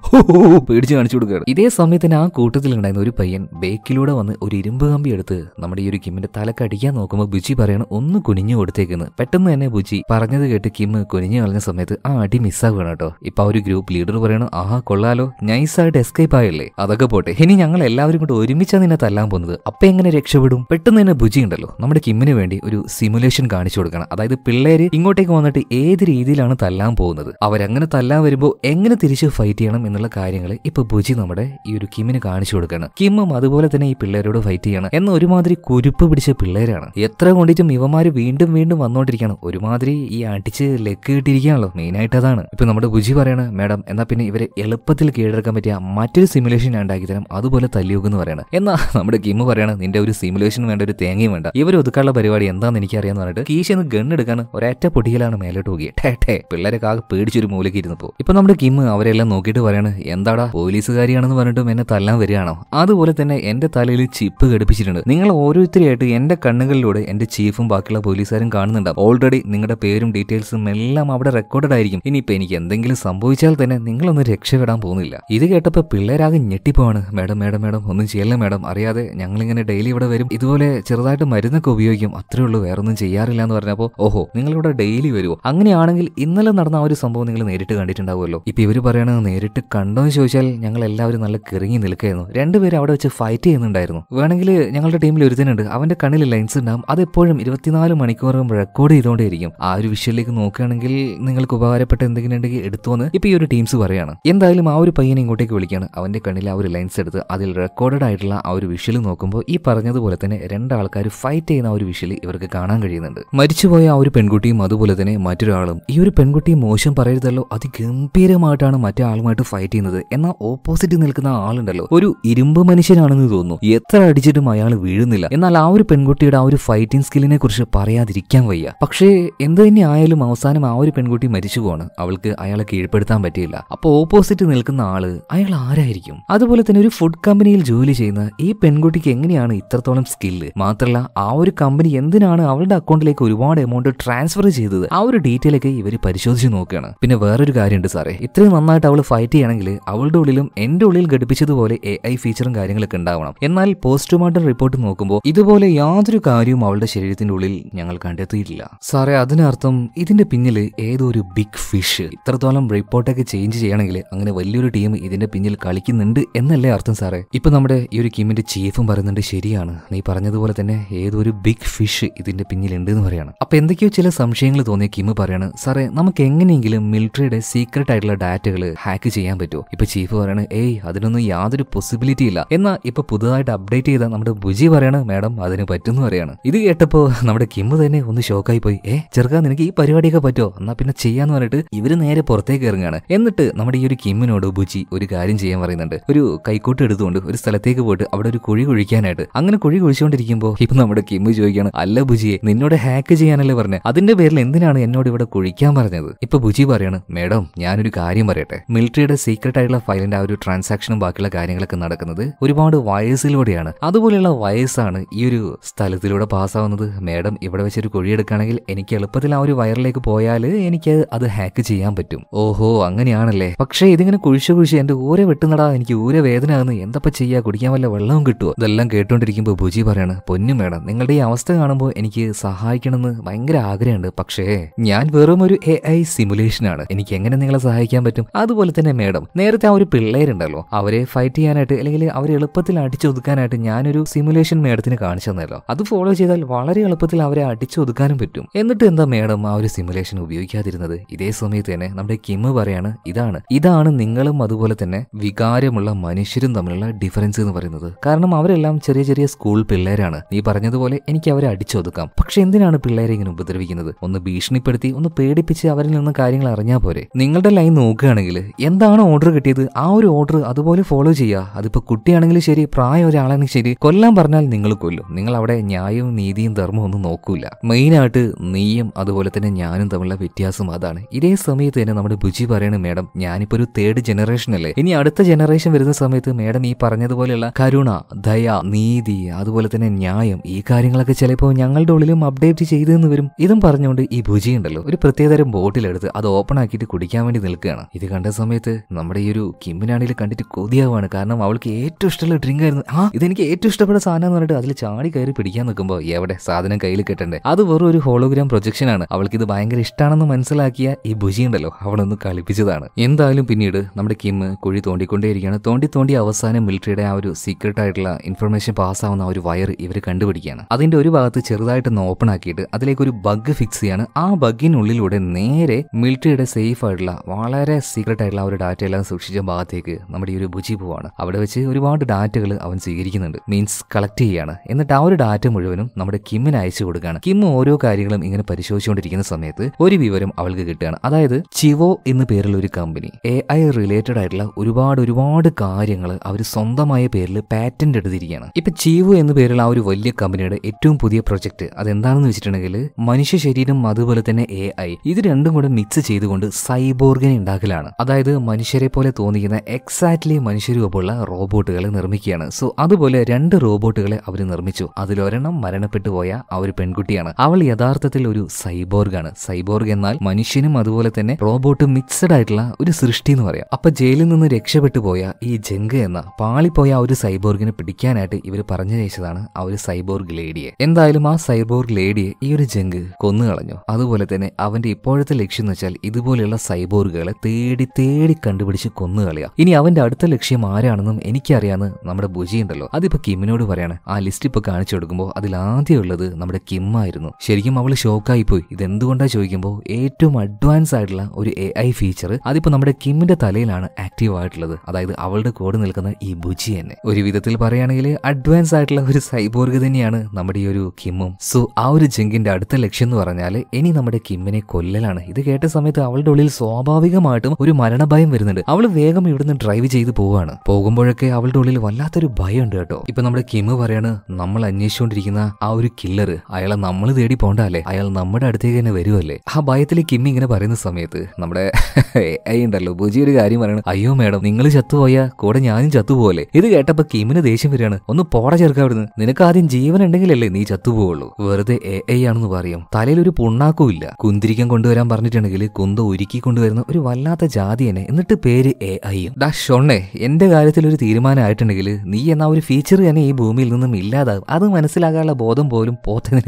പേടിച്ച് കാണിച്ചു കൊടുക്കുകയാണ് ഇതേ സമയത്തിന് ആ കൂട്ടത്തിൽ ഉണ്ടായിരുന്ന ഒരു പയ്യൻ ബേക്കിലൂടെ വന്ന് ഒരു ഇരുമ്പ് കമ്പി എടുത്ത് നമ്മുടെ ഈ ഒരു കിമ്മിന്റെ തലക്കടിക്കാൻ നോക്കുമ്പോൾ ബുജി പറയണ ഒന്ന് കുനിഞ്ഞു കൊടുത്തേക്കുന്നു പെട്ടെന്ന് തന്നെ ബുജി പറഞ്ഞത് കേട്ട് കിം കുനിഞ്ഞു കളഞ്ഞ സമയത്ത് ആ അടി മിസ്സാവുകയാണ് കേട്ടോ ഇപ്പൊ ആ ഒരു ഗ്രൂപ്പ് ലീഡർ പറയണ ആഹാ കൊള്ളാലോ നൈസായിട്ട് എസ്കേപ്പ് ആയല്ലേ അതൊക്കെ പോട്ടെ ഇനി ഞങ്ങൾ എല്ലാവരും കൂടെ ഒരുമിച്ചാണ് നിന്നെ തല്ലാൻ പോകുന്നത് അപ്പൊ എങ്ങനെ രക്ഷപ്പെടും പെട്ടെന്ന് തന്നെ ബുജി ഉണ്ടല്ലോ നമ്മുടെ കിമ്മിന് വേണ്ടി ഒരു സിമുലേഷൻ കാണിച്ചു കൊടുക്കണം അതായത് പിള്ളേര് ഇങ്ങോട്ടേക്ക് വന്നിട്ട് ഏത് രീതിയിലാണ് തല്ലാൻ പോകുന്നത് അവർ അവരങ്ങനെ തല്ലാൻ വരുമ്പോൾ എങ്ങനെ തിരിച്ച് ഫൈറ്റ് ചെയ്യണം എന്നുള്ള കാര്യങ്ങൾ ഇപ്പൊ ബുജി നമ്മുടെ ഈ ഒരു കിമ്മിന് കാണിച്ചു കൊടുക്കുകയാണ് കിമ്മും അതുപോലെ തന്നെ ഈ പിള്ളേരോട് ഫൈറ്റ് ചെയ്യണം എന്ന ഒരുമാതിരി കുരുപ്പ് പിടിച്ച പിള്ളേരാണ് എത്ര കൊണ്ടിട്ടും ഇവമാര് വീണ്ടും വീണ്ടും വന്നോണ്ടിരിക്കണം ഒരുമാതിരി ഈ അടിച്ച് ലെക്ക് കിട്ടിയിരിക്കുകയാണല്ലോ ആയിട്ട് അതാണ് ഇപ്പൊ നമ്മുടെ ബുജി പറയാണ് മാഡം എന്നാ പിന്നെ ഇവരെ എളുപ്പത്തിൽ കീഴടക്കാൻ പറ്റിയ മറ്റൊരു സിമുലേഷൻ ഉണ്ടാക്കി തരാം അതുപോലെ തല്ലിയൊക്കെന്ന് പറയണം എന്നാ നമ്മുടെ കിമ്മ് പറയണം നിന്റെ ഒരു സിമുലേഷൻ വേണ്ട ഒരു തേങ്ങയും വേണ്ട ഇവർ ഒതുക്കാനുള്ള പരിപാടി എന്താണെന്ന് എനിക്കറിയാന്ന് പറഞ്ഞിട്ട് കീശന്ന് ഗണ്ണെടുക്കാൻ ഒരേറ്റ പൊടിയിലാണ് മേലോട്ട് പോകുക ടേ ടേ പിള്ളേരൊക്കെ ആകെ പേടിച്ചൊരു ഒരു മൂലയ്ക്ക് ഇരുന്നപ്പോൾ ഇപ്പൊ നമ്മുടെ കിം അവരെല്ലാം നോക്കിയിട്ട് പറയാണ് എന്താടാ പോലീസുകാരിയാണെന്ന് പറഞ്ഞിട്ടും എന്നെ തല്ലാൻ വരികയാണോ അതുപോലെ തന്നെ എന്റെ തലയിൽ ചിപ്പ് ഘടിപ്പിച്ചിട്ടുണ്ട് നിങ്ങൾ ഓരോരുത്തരെയായിട്ട് എന്റെ കണ്ണുകളിലൂടെ എന്റെ ചീഫും ബാക്കിയുള്ള പോലീസുകാരും കാണുന്നുണ്ടാവും ഓൾറെഡി നിങ്ങളുടെ പേരും ഡീറ്റെയിൽസും എല്ലാം അവിടെ റെക്കോർഡഡ് ആയിരിക്കും ഇനിയിപ്പോൾ എനിക്ക് എന്തെങ്കിലും സംഭവിച്ചാൽ തന്നെ നിങ്ങളൊന്നും രക്ഷപ്പെടാൻ പോകുന്നില്ല ഇത് കേട്ടപ്പോൾ പിള്ളേരാകെ ഞെട്ടിപ്പോവാണ് മേഡം മേഡം മേഡം ഒന്നും ചെയ്യല്ല മേഡം അറിയാതെ ഞങ്ങളിങ്ങനെ ഡെയിലി ഇവിടെ വരും ഇതുപോലെ ചെറുതായിട്ട് മരുന്നൊക്കെ ഉപയോഗിക്കും അത്രേ ഉള്ളൂ വേറൊന്നും ചെയ്യാറില്ല എന്ന് പറഞ്ഞപ്പോൾ ഓഹോ നിങ്ങളിവിടെ ഡെയിലി വരുമോ അങ്ങനെയാണെങ്കിൽ ഇന്നലെ നടന്ന ആ ഒരു സംഭവം നിങ്ങൾ നിങ്ങൾ നേരിട്ട് കണ്ടിട്ടുണ്ടാവുമല്ലോ ഇപ്പൊ ഇവർ പറയണത് നേരിട്ട് കണ്ടോ എന്ന് ചോദിച്ചാൽ ഞങ്ങൾ എല്ലാവരും നല്ല കിറങ്ങി നിൽക്കുകയായിരുന്നു രണ്ടുപേരും അവിടെ വെച്ച് ഫൈറ്റ് ചെയ്യുന്നുണ്ടായിരുന്നു വേണമെങ്കിൽ ഞങ്ങളുടെ ടീമിൽ ഒരുത്തനുണ്ട് അവന്റെ കണ്ണിൽ ലെൻസ് ഉണ്ടാവും അത് എപ്പോഴും ഇരുപത്തിനാല് മണിക്കൂറും റെക്കോർഡ് ചെയ്തുകൊണ്ടേയിരിക്കും ആ ഒരു വിഷയത്തിലേക്ക് നോക്കുകയാണെങ്കിൽ നിങ്ങൾക്ക് ഉപകാരപ്പെട്ട എന്തെങ്കിലും ഉണ്ടെങ്കിൽ എടുത്തോന്ന് ഇപ്പൊ ഈ ഒരു ടീംസ് പറയാണ് എന്തായാലും ആ ഒരു പയ്യനെ ഇങ്ങോട്ടേക്ക് വിളിക്കുകയാണ് അവന്റെ കണ്ണിൽ ആ ഒരു ലെൻസ് എടുത്ത് അതിൽ റെക്കോർഡഡ് ആയിട്ടുള്ള ആ ഒരു വിഷയിൽ നോക്കുമ്പോൾ ഈ പറഞ്ഞതുപോലെ തന്നെ രണ്ടാൾക്കാർ ഫൈറ്റ് ചെയ്യുന്ന ആ ഒരു വിഷയിൽ ഇവർക്ക് കാണാൻ കഴിയുന്നുണ്ട് മരിച്ചുപോയ ആ ഒരു പെൺകുട്ടിയും അതുപോലെ തന്നെ മറ്റൊരാളും ഈ ഒരു പെൺകുട്ടി മോശം പറയരുത് ചെയ്തല്ലോ അതിഗംഭീരമായിട്ടാണ് മറ്റേ ആളുമായിട്ട് ഫൈറ്റ് ചെയ്യുന്നത് എന്നാൽ ഓപ്പോസിറ്റ് നിൽക്കുന്ന ആളുണ്ടല്ലോ ഒരു ഇരുമ്പ് മനുഷ്യനാണെന്ന് തോന്നുന്നു എത്ര അടിച്ചിട്ടും അയാൾ വീഴുന്നില്ല എന്നാൽ ആ ഒരു പെൺകുട്ടിയുടെ ആ ഒരു ഫൈറ്റിംഗ് സ്കില്ലിനെ കുറിച്ച് പറയാതിരിക്കാൻ വയ്യ പക്ഷേ എന്ത് തന്നെ ആയാലും അവസാനം ആ ഒരു പെൺകുട്ടി മരിച്ചു പോണ് അവൾക്ക് അയാളെ കീഴ്പ്പെടുത്താൻ പറ്റിയില്ല അപ്പോൾ ഓപ്പോസിറ്റ് നിൽക്കുന്ന ആള് അയാൾ ആരായിരിക്കും അതുപോലെ തന്നെ ഒരു ഫുഡ് കമ്പനിയിൽ ജോലി ചെയ്യുന്ന ഈ പെൺകുട്ടിക്ക് എങ്ങനെയാണ് ഇത്രത്തോളം സ്കില്ല് മാത്രമല്ല ആ ഒരു കമ്പനി എന്തിനാണ് അവളുടെ അക്കൗണ്ടിലേക്ക് ഒരുപാട് എമൗണ്ട് ട്രാൻസ്ഫർ ചെയ്തത് ആ ഒരു ഡീറ്റെയിൽ ഒക്കെ ഇവർ പരിശോധിച്ച് നോക്കുകയാണ് പിന്നെ വേറൊരു കാര്യമുണ്ട് സാറേ ഇത്രയും നന്നായിട്ട് അവൾ ഫൈറ്റ് ചെയ്യണമെങ്കിൽ അവളുടെ ഉള്ളിലും എൻ്റെ ഉള്ളിൽ ഘടിപ്പിച്ചതുപോലെ എ ഐ ഫീച്ചറും കാര്യങ്ങളൊക്കെ ഉണ്ടാവണം എന്നാൽ പോസ്റ്റ്മോർട്ടം റിപ്പോർട്ട് നോക്കുമ്പോൾ ഇതുപോലെ യാതൊരു കാര്യവും അവളുടെ ശരീരത്തിന്റെ ഉള്ളിൽ ഞങ്ങൾ കണ്ടെത്തിയിട്ടില്ല സാറേ അതിനർത്ഥം ഇതിന്റെ പിന്നിൽ ഏതോ ഒരു ബിഗ് ഫിഷ് ഇത്രത്തോളം റിപ്പോർട്ടൊക്കെ ചേഞ്ച് ചെയ്യണമെങ്കിൽ അങ്ങനെ വലിയൊരു ടീം ഇതിന്റെ പിന്നിൽ കളിക്കുന്നുണ്ട് എന്നല്ലേ അർത്ഥം സാറേ ഇപ്പൊ നമ്മുടെ ഈ ഒരു കീമിന്റെ ചീഫും പറയുന്നുണ്ട് ശരിയാണ് നീ പറഞ്ഞതുപോലെ തന്നെ ഏതോ ഒരു ബിഗ് ഫിഷ് ഇതിന്റെ പിന്നിലുണ്ട് എന്ന് പറയാണ് അപ്പൊ എന്തൊക്കെയോ ചില സംശയങ്ങൾ തോന്നിയ കിമ്മ് പറയാണ് സാറേ നമുക്ക് എങ്ങനെയെങ്കിലും മിലിറ്ററിയുടെ സീക്രട്ട് ആയിട്ടുള്ള ഡാറ്റകൾ ഹാക്ക് ചെയ്യാൻ പറ്റുമോ ഇപ്പൊ ചീഫ് പറയണ ഏയ് അതിനൊന്നും യാതൊരു പോസിബിലിറ്റി ഇല്ല എന്നാ ഇപ്പൊ പുതുതായിട്ട് അപ്ഡേറ്റ് ചെയ്ത നമ്മുടെ ബുജി പറയണ മാഡം അതിന് പറ്റുന്നു പറയാണ് ഇത് കേട്ടപ്പോ നമ്മുടെ കിമ്മ് തന്നെ ഒന്ന് ഷോക്കായി പോയി ഏ ചെറുക്കാൻ നിനക്ക് ഈ പരിപാടിയൊക്കെ പറ്റുമോ എന്നാ പിന്നെ ചെയ്യാന്ന് പറഞ്ഞിട്ട് ഇവര് നേരെ പുറത്തേക്ക് ഇറങ്ങാണ് എന്നിട്ട് നമ്മുടെ ഈ ഒരു കിമ്മിനോട് ബുജി ഒരു കാര്യം ചെയ്യാൻ പറയുന്നുണ്ട് ഒരു കൈക്കോട്ട് എടുത്തുകൊണ്ട് ഒരു സ്ഥലത്തേക്ക് പോയിട്ട് അവിടെ ഒരു കുഴി കുഴിക്കാനായിട്ട് അങ്ങനെ കുഴി കുഴിച്ചുകൊണ്ടിരിക്കുമ്പോ ഇപ്പൊ നമ്മുടെ കിമ്മ് ചോദിക്കുകയാണ് അല്ല ബുജിയെ നിന്നോട് ഹാക്ക് ചെയ്യാനല്ലേ പറഞ്ഞത് അതിന്റെ പേരിൽ എന്തിനാണ് എന്നോട് ഇവിടെ കുഴിക്കാൻ പറഞ്ഞത് ഇപ്പൊ ബുജി പറയണം പറയാണ് മേഡം ഞാനൊരു കാര്യം പറയട്ടെ മിലിറ്ററിയുടെ സീക്രട്ട് ആയിട്ടുള്ള ഫയലിന്റെ ആ ഒരു ട്രാൻസാക്ഷനും ബാക്കിയുള്ള കാര്യങ്ങളൊക്കെ നടക്കുന്നത് ഒരുപാട് വയസ്സിലൂടെയാണ് അതുപോലെയുള്ള വയസ്സാണ് ഈ ഒരു സ്ഥലത്തിലൂടെ പാസ്സാവുന്നത് മേഡം ഇവിടെ വെച്ചൊരു ഒരു കുഴി എടുക്കുകയാണെങ്കിൽ എനിക്ക് എളുപ്പത്തിൽ ആ ഒരു വയറിലേക്ക് പോയാൽ എനിക്ക് അത് ഹാക്ക് ചെയ്യാൻ പറ്റും ഓഹോ അങ്ങനെയാണല്ലേ പക്ഷേ ഇതിങ്ങനെ കുഴിച്ചു കുഴിച്ച് എന്റെ ഊരെ വെട്ടുന്നടാ എനിക്ക് ഊരെ വേദന ആകുന്നു എന്തപ്പോ ചെയ്യാ കുടിക്കാൻ വല്ല വെള്ളവും കിട്ടുമോ ഇതെല്ലാം കേട്ടോണ്ടിരിക്കുമ്പോൾ ബുജി പറയാണ് പൊന്നു മേഡം നിങ്ങളുടെ ഈ അവസ്ഥ കാണുമ്പോൾ എനിക്ക് സഹായിക്കണമെന്ന് ഭയങ്കര ആഗ്രഹമുണ്ട് പക്ഷേ ഞാൻ വെറും ഒരു എ ഐ സിമുലേഷനാണ് ആണ് എനിക്ക് എങ്ങനെ നിങ്ങളെ സഹായിക്കാൻ പറ്റും അതുപോലെ തന്നെ മേഡം നേരത്തെ ആ ഒരു പിള്ളേരുണ്ടല്ലോ അവരെ ഫൈറ്റ് ചെയ്യാനായിട്ട് അല്ലെങ്കിൽ അവരെ എളുപ്പത്തിൽ അടിച്ചൊതുക്കാനായിട്ട് ഞാനൊരു സിമുലേഷൻ മേഡത്തിന് കാണിച്ചു തന്നല്ലോ അത് ഫോളോ ചെയ്താൽ വളരെ എളുപ്പത്തിൽ അവരെ അടിച്ചൊതുക്കാനും പറ്റും എന്നിട്ട് എന്താ മേഡം ആ ഒരു സിമുലേഷൻ ഉപയോഗിക്കാതിരുന്നത് ഇതേ സമയത്ത് തന്നെ നമ്മുടെ കിമ്മ് പറയാണ് ഇതാണ് ഇതാണ് നിങ്ങളും അതുപോലെ തന്നെ വികാരമുള്ള മനുഷ്യരും തമ്മിലുള്ള ഡിഫറൻസ് എന്ന് പറയുന്നത് കാരണം അവരെല്ലാം ചെറിയ ചെറിയ സ്കൂൾ പിള്ളേരാണ് നീ പറഞ്ഞതുപോലെ എനിക്ക് അവരെ അടിച്ചൊതുക്കാം പക്ഷെ എന്തിനാണ് പിള്ളേരെ ഇങ്ങനെ ഉപദ്രവിക്കുന്നത് ഒന്ന് ഭീഷണിപ്പെടുത്തി ഒന്ന് പേടിപ്പിച്ച് അവരിൽ നിന്ന് കാര്യങ്ങൾ അറിഞ്ഞു പറഞ്ഞാൽ പോരെ നിങ്ങളുടെ ലൈൻ നോക്കുകയാണെങ്കിൽ എന്താണ് ഓർഡർ കിട്ടിയത് ആ ഒരു ഓർഡർ അതുപോലെ ഫോളോ ചെയ്യുക അതിപ്പോൾ കുട്ടിയാണെങ്കിലും ശരി പ്രായം ഒരാളാണെങ്കിൽ ശരി കൊല്ലാൻ പറഞ്ഞാൽ നിങ്ങൾ കൊല്ലും നിങ്ങൾ അവിടെ ന്യായവും നീതിയും ധർമ്മവും ഒന്നും നോക്കൂല മെയിനായിട്ട് നീയും അതുപോലെ തന്നെ ഞാനും തമ്മിലുള്ള വ്യത്യാസം അതാണ് ഇതേ സമയത്ത് തന്നെ നമ്മുടെ ബുജി പറയണ മേഡം ഞാനിപ്പോൾ ഒരു തേർഡ് ജനറേഷൻ അല്ലേ ഇനി അടുത്ത ജനറേഷൻ വരുന്ന സമയത്ത് മേഡം ഈ പറഞ്ഞതുപോലെയുള്ള കരുണ ദയ നീതി അതുപോലെ തന്നെ ന്യായം ഈ കാര്യങ്ങളൊക്കെ ചിലപ്പോൾ ഞങ്ങളുടെ ഉള്ളിലും അപ്ഡേറ്റ് ചെയ്തെന്ന് വരും ഇതും പറഞ്ഞുകൊണ്ട് ഈ ഭുജി ഉണ്ടല്ലോ ഒരു പ്രത്യേകതരം ബോട്ടിലെടുത്ത് അത് ഓപ്പൺ ഓണാക്കിയിട്ട് കുടിക്കാൻ വേണ്ടി നിൽക്കുകയാണ് ഇത് കണ്ട സമയത്ത് നമ്മുടെ ഈ ഒരു കിമ്മിനാണെങ്കിൽ കണ്ടിട്ട് കൊതിയാവാണ് കാരണം അവൾക്ക് ഏറ്റവും ഇഷ്ടമുള്ള ഡ്രിങ്ക് ആയിരുന്നു ആ ഇതെനിക്ക് ഏറ്റവും ഇഷ്ടപ്പെട്ട സാധനം എന്ന് പറഞ്ഞിട്ട് അതിൽ ചാടി കയറി പിടിക്കാൻ നിൽക്കുമ്പോൾ എവിടെ സാധനം കയ്യിൽ കിട്ടണ്ടേ അത് വെറും ഒരു ഹോളോഗ്രാം പ്രൊജക്ഷൻ ആണ് അവൾക്ക് ഇത് ഭയങ്കര ഇഷ്ടമാണെന്ന് മനസ്സിലാക്കിയ ഈ ഭുജി ഉണ്ടല്ലോ അവളൊന്ന് കളിപ്പിച്ചതാണ് എന്തായാലും പിന്നീട് നമ്മുടെ കിം കുഴി തോണ്ടിക്കൊണ്ടേയിരിക്കുകയാണ് തോണ്ടി തോണ്ടി അവസാനം മിലിറ്ററിയുടെ ആ ഒരു സീക്രട്ട് ആയിട്ടുള്ള ഇൻഫർമേഷൻ പാസ് ആവുന്ന ഒരു വയർ ഇവർ കണ്ടുപിടിക്കുകയാണ് അതിന്റെ ഒരു ഭാഗത്ത് ചെറുതായിട്ടൊന്ന് ഓപ്പൺ ആക്കിയിട്ട് അതിലേക്ക് ഒരു ബഗ് ഫിക്സ് ചെയ്യാണ് ആ ബഗിനുള്ളിലൂടെ നേരെ മിലിറ്ററിയുടെ സേഫ് ആയിട്ടുള്ള വളരെ സീക്രട്ട് ആയിട്ടുള്ള ഒരു ഡാറ്റ എല്ലാം സൂക്ഷിച്ച ഭാഗത്തേക്ക് നമ്മുടെ ഈ ഒരു ബുജി പോവാണ് അവിടെ വെച്ച് ഒരുപാട് ഡാറ്റകൾ അവൻ സ്വീകരിക്കുന്നുണ്ട് മീൻസ് കളക്ട് ചെയ്യാണ് എന്നിട്ട് ആ ഒരു ഡാറ്റ മുഴുവനും നമ്മുടെ കിമ്മിന് അയച്ചു കൊടുക്കുകയാണ് കിം ഓരോ കാര്യങ്ങളും ഇങ്ങനെ പരിശോധിച്ചുകൊണ്ടിരിക്കുന്ന സമയത്ത് ഒരു വിവരം അവൾക്ക് കിട്ടുകയാണ് അതായത് ചിവോ എന്ന പേരുള്ള ഒരു കമ്പനി എ ഐ റിലേറ്റഡ് ആയിട്ടുള്ള ഒരുപാട് ഒരുപാട് കാര്യങ്ങൾ അവർ സ്വന്തമായ പേരിൽ പാറ്റന്റ് എടുത്തിരിക്കുകയാണ് ഇപ്പൊ ചിവോ എന്ന പേരുള്ള ആ ഒരു വലിയ കമ്പനിയുടെ ഏറ്റവും പുതിയ പ്രൊജക്ട് അതെന്താണെന്ന് വെച്ചിട്ടുണ്ടെങ്കിൽ മനുഷ്യ ശരീരം അതുപോലെ തന്നെ എ ഐ ഇത് രണ്ടും കൂടെ മിക്സ് ചെയ്തുകൊണ്ട് കൊണ്ട് സൈബോർഗിനെ ഉണ്ടാക്കലാണ് അതായത് മനുഷ്യരെ പോലെ തോന്നിക്കുന്ന എക്സാക്ട്ലി മനുഷ്യരൂപമുള്ള റോബോട്ടുകളെ നിർമ്മിക്കുകയാണ് സോ അതുപോലെ രണ്ട് റോബോട്ടുകളെ അവർ നിർമ്മിച്ചു അതിലൊരെണ്ണം മരണപ്പെട്ടു പോയ ആ ഒരു പെൺകുട്ടിയാണ് അവൾ യഥാർത്ഥത്തിൽ ഒരു സൈബോർഗാണ് സൈബോർഗ് എന്നാൽ മനുഷ്യനും അതുപോലെ തന്നെ റോബോട്ടും മിക്സഡ് ആയിട്ടുള്ള ഒരു സൃഷ്ടി എന്ന് പറയാം അപ്പൊ ജയിലിൽ നിന്ന് രക്ഷപ്പെട്ടു പോയ ഈ ജംഗ് എന്ന പാളിപ്പോയ ആ ഒരു സൈബോർഗിനെ പിടിക്കാനായിട്ട് ഇവർ തയ്ച്ചതാണ് ആ ഒരു സൈബോർഗ് ലേഡിയെ എന്തായാലും ആ സൈബോർഗ് ലേഡിയെ ഈ ഒരു ജംഗ് കൊന്നു കളഞ്ഞു അതുപോലെ തന്നെ അവന്റെ ഇപ്പോഴത്തെ ലക്ഷ്യം എന്ന് വെച്ചാൽ ഇതുപോലെ ഇതുപോലെയുള്ള സൈബോർഗുകളെ തേടി തേടി കണ്ടുപിടിച്ച് കൊന്നുകളയാ ഇനി അവന്റെ അടുത്ത ലക്ഷ്യം ആരാണെന്നും എനിക്കറിയാന്ന് നമ്മുടെ ബുജി ഉണ്ടല്ലോ അതിപ്പോ കിമ്മിനോട് പറയാണ് ആ ലിസ്റ്റ് ഇപ്പൊ കാണിച്ചു കൊടുക്കുമ്പോൾ അതിൽ ആദ്യം ഉള്ളത് നമ്മുടെ കിമ്മായിരുന്നു ശരിക്കും അവൾ ഷോക്കായി പോയി ഇതെന്തുകൊണ്ടാ ചോദിക്കുമ്പോൾ ഏറ്റവും അഡ്വാൻസ് ആയിട്ടുള്ള ഒരു എ ഐ ഫീച്ചർ അതിപ്പോ നമ്മുടെ കിമ്മിന്റെ തലയിലാണ് ആക്റ്റീവ് ആയിട്ടുള്ളത് അതായത് അവളുടെ കോഡ് നിൽക്കുന്ന ഈ ബുജി തന്നെ ഒരു വിധത്തിൽ പറയുകയാണെങ്കിൽ അഡ്വാൻസ് ആയിട്ടുള്ള ഒരു സൈബോർഗ് തന്നെയാണ് നമ്മുടെ ഈ ഒരു കിമ്മും സോ ആ ഒരു ജങ്കിന്റെ അടുത്ത ലക്ഷ്യം എന്ന് പറഞ്ഞാൽ ഇനി നമ്മുടെ കിമ്മിനെ കൊല്ലലാണ് ഇത് കേട്ട സമയത്ത് അവൾ അവളുടെ ഉള്ളിൽ സ്വാഭാവികമായിട്ടും ഒരു മരണഭയം വരുന്നുണ്ട് അവൾ വേഗം ഇവിടുന്ന് ഡ്രൈവ് ചെയ്ത് പോവുകയാണ് പോകുമ്പോഴൊക്കെ അവളുടെ ഉള്ളിൽ വല്ലാത്തൊരു ഭയം ഉണ്ട് കേട്ടോ ഇപ്പൊ നമ്മുടെ കിമ് പറയാണ് നമ്മൾ അന്വേഷിച്ചുകൊണ്ടിരിക്കുന്ന ആ ഒരു കില്ലർ അയാളെ നമ്മൾ തേടി പോണ്ടല്ലേ അയാൾ നമ്മുടെ അടുത്തേക്ക് തന്നെ വരുമല്ലേ ആ ഭയത്തിൽ കിമ്മി ഇങ്ങനെ പറയുന്ന സമയത്ത് നമ്മുടെ ഐ ഉണ്ടല്ലോ ബുജി ഒരു കാര്യം പറയണം അയ്യോ മേഡം നിങ്ങൾ ചത്തുപോയാ കൂടെ ഞാനും ചത്തുപോകല്ലേ ഇത് കേട്ടപ്പോ കിമിന് ദേഷ്യം വരികയാണ് ഒന്ന് പോട ചേർക്കാൻ അവിടുന്ന് നിനക്ക് ആദ്യം ജീവൻ ഉണ്ടെങ്കിലല്ലേ നീ ചത്തുപോകുള്ളൂ വെറുതെ എ ഐ ആണെന്ന് പറയും തലയിൽ ഒരു പുണ്ണാക്കും ഇല്ല കുന്തിരിക്കം കൊണ്ടുവരാൻ പറഞ്ഞിട്ടുണ്ടെങ്കിൽ കുന്ത എന്തോ ഒരുക്കിക്കൊണ്ടുവരുന്ന ഒരു വല്ലാത്ത ജാതി തന്നെ എന്നിട്ട് പേര് എ ഐയും ഡാ ഷൊണ്ണേ എന്റെ കാര്യത്തിൽ ഒരു തീരുമാനമായിട്ടുണ്ടെങ്കിൽ നീ എന്ന ഒരു ഫീച്ചർ തന്നെ ഈ ഭൂമിയിൽ നിന്നും ഇല്ലാതാകും അത് മനസ്സിലാകാനുള്ള ബോധം പോലും പോത്തെ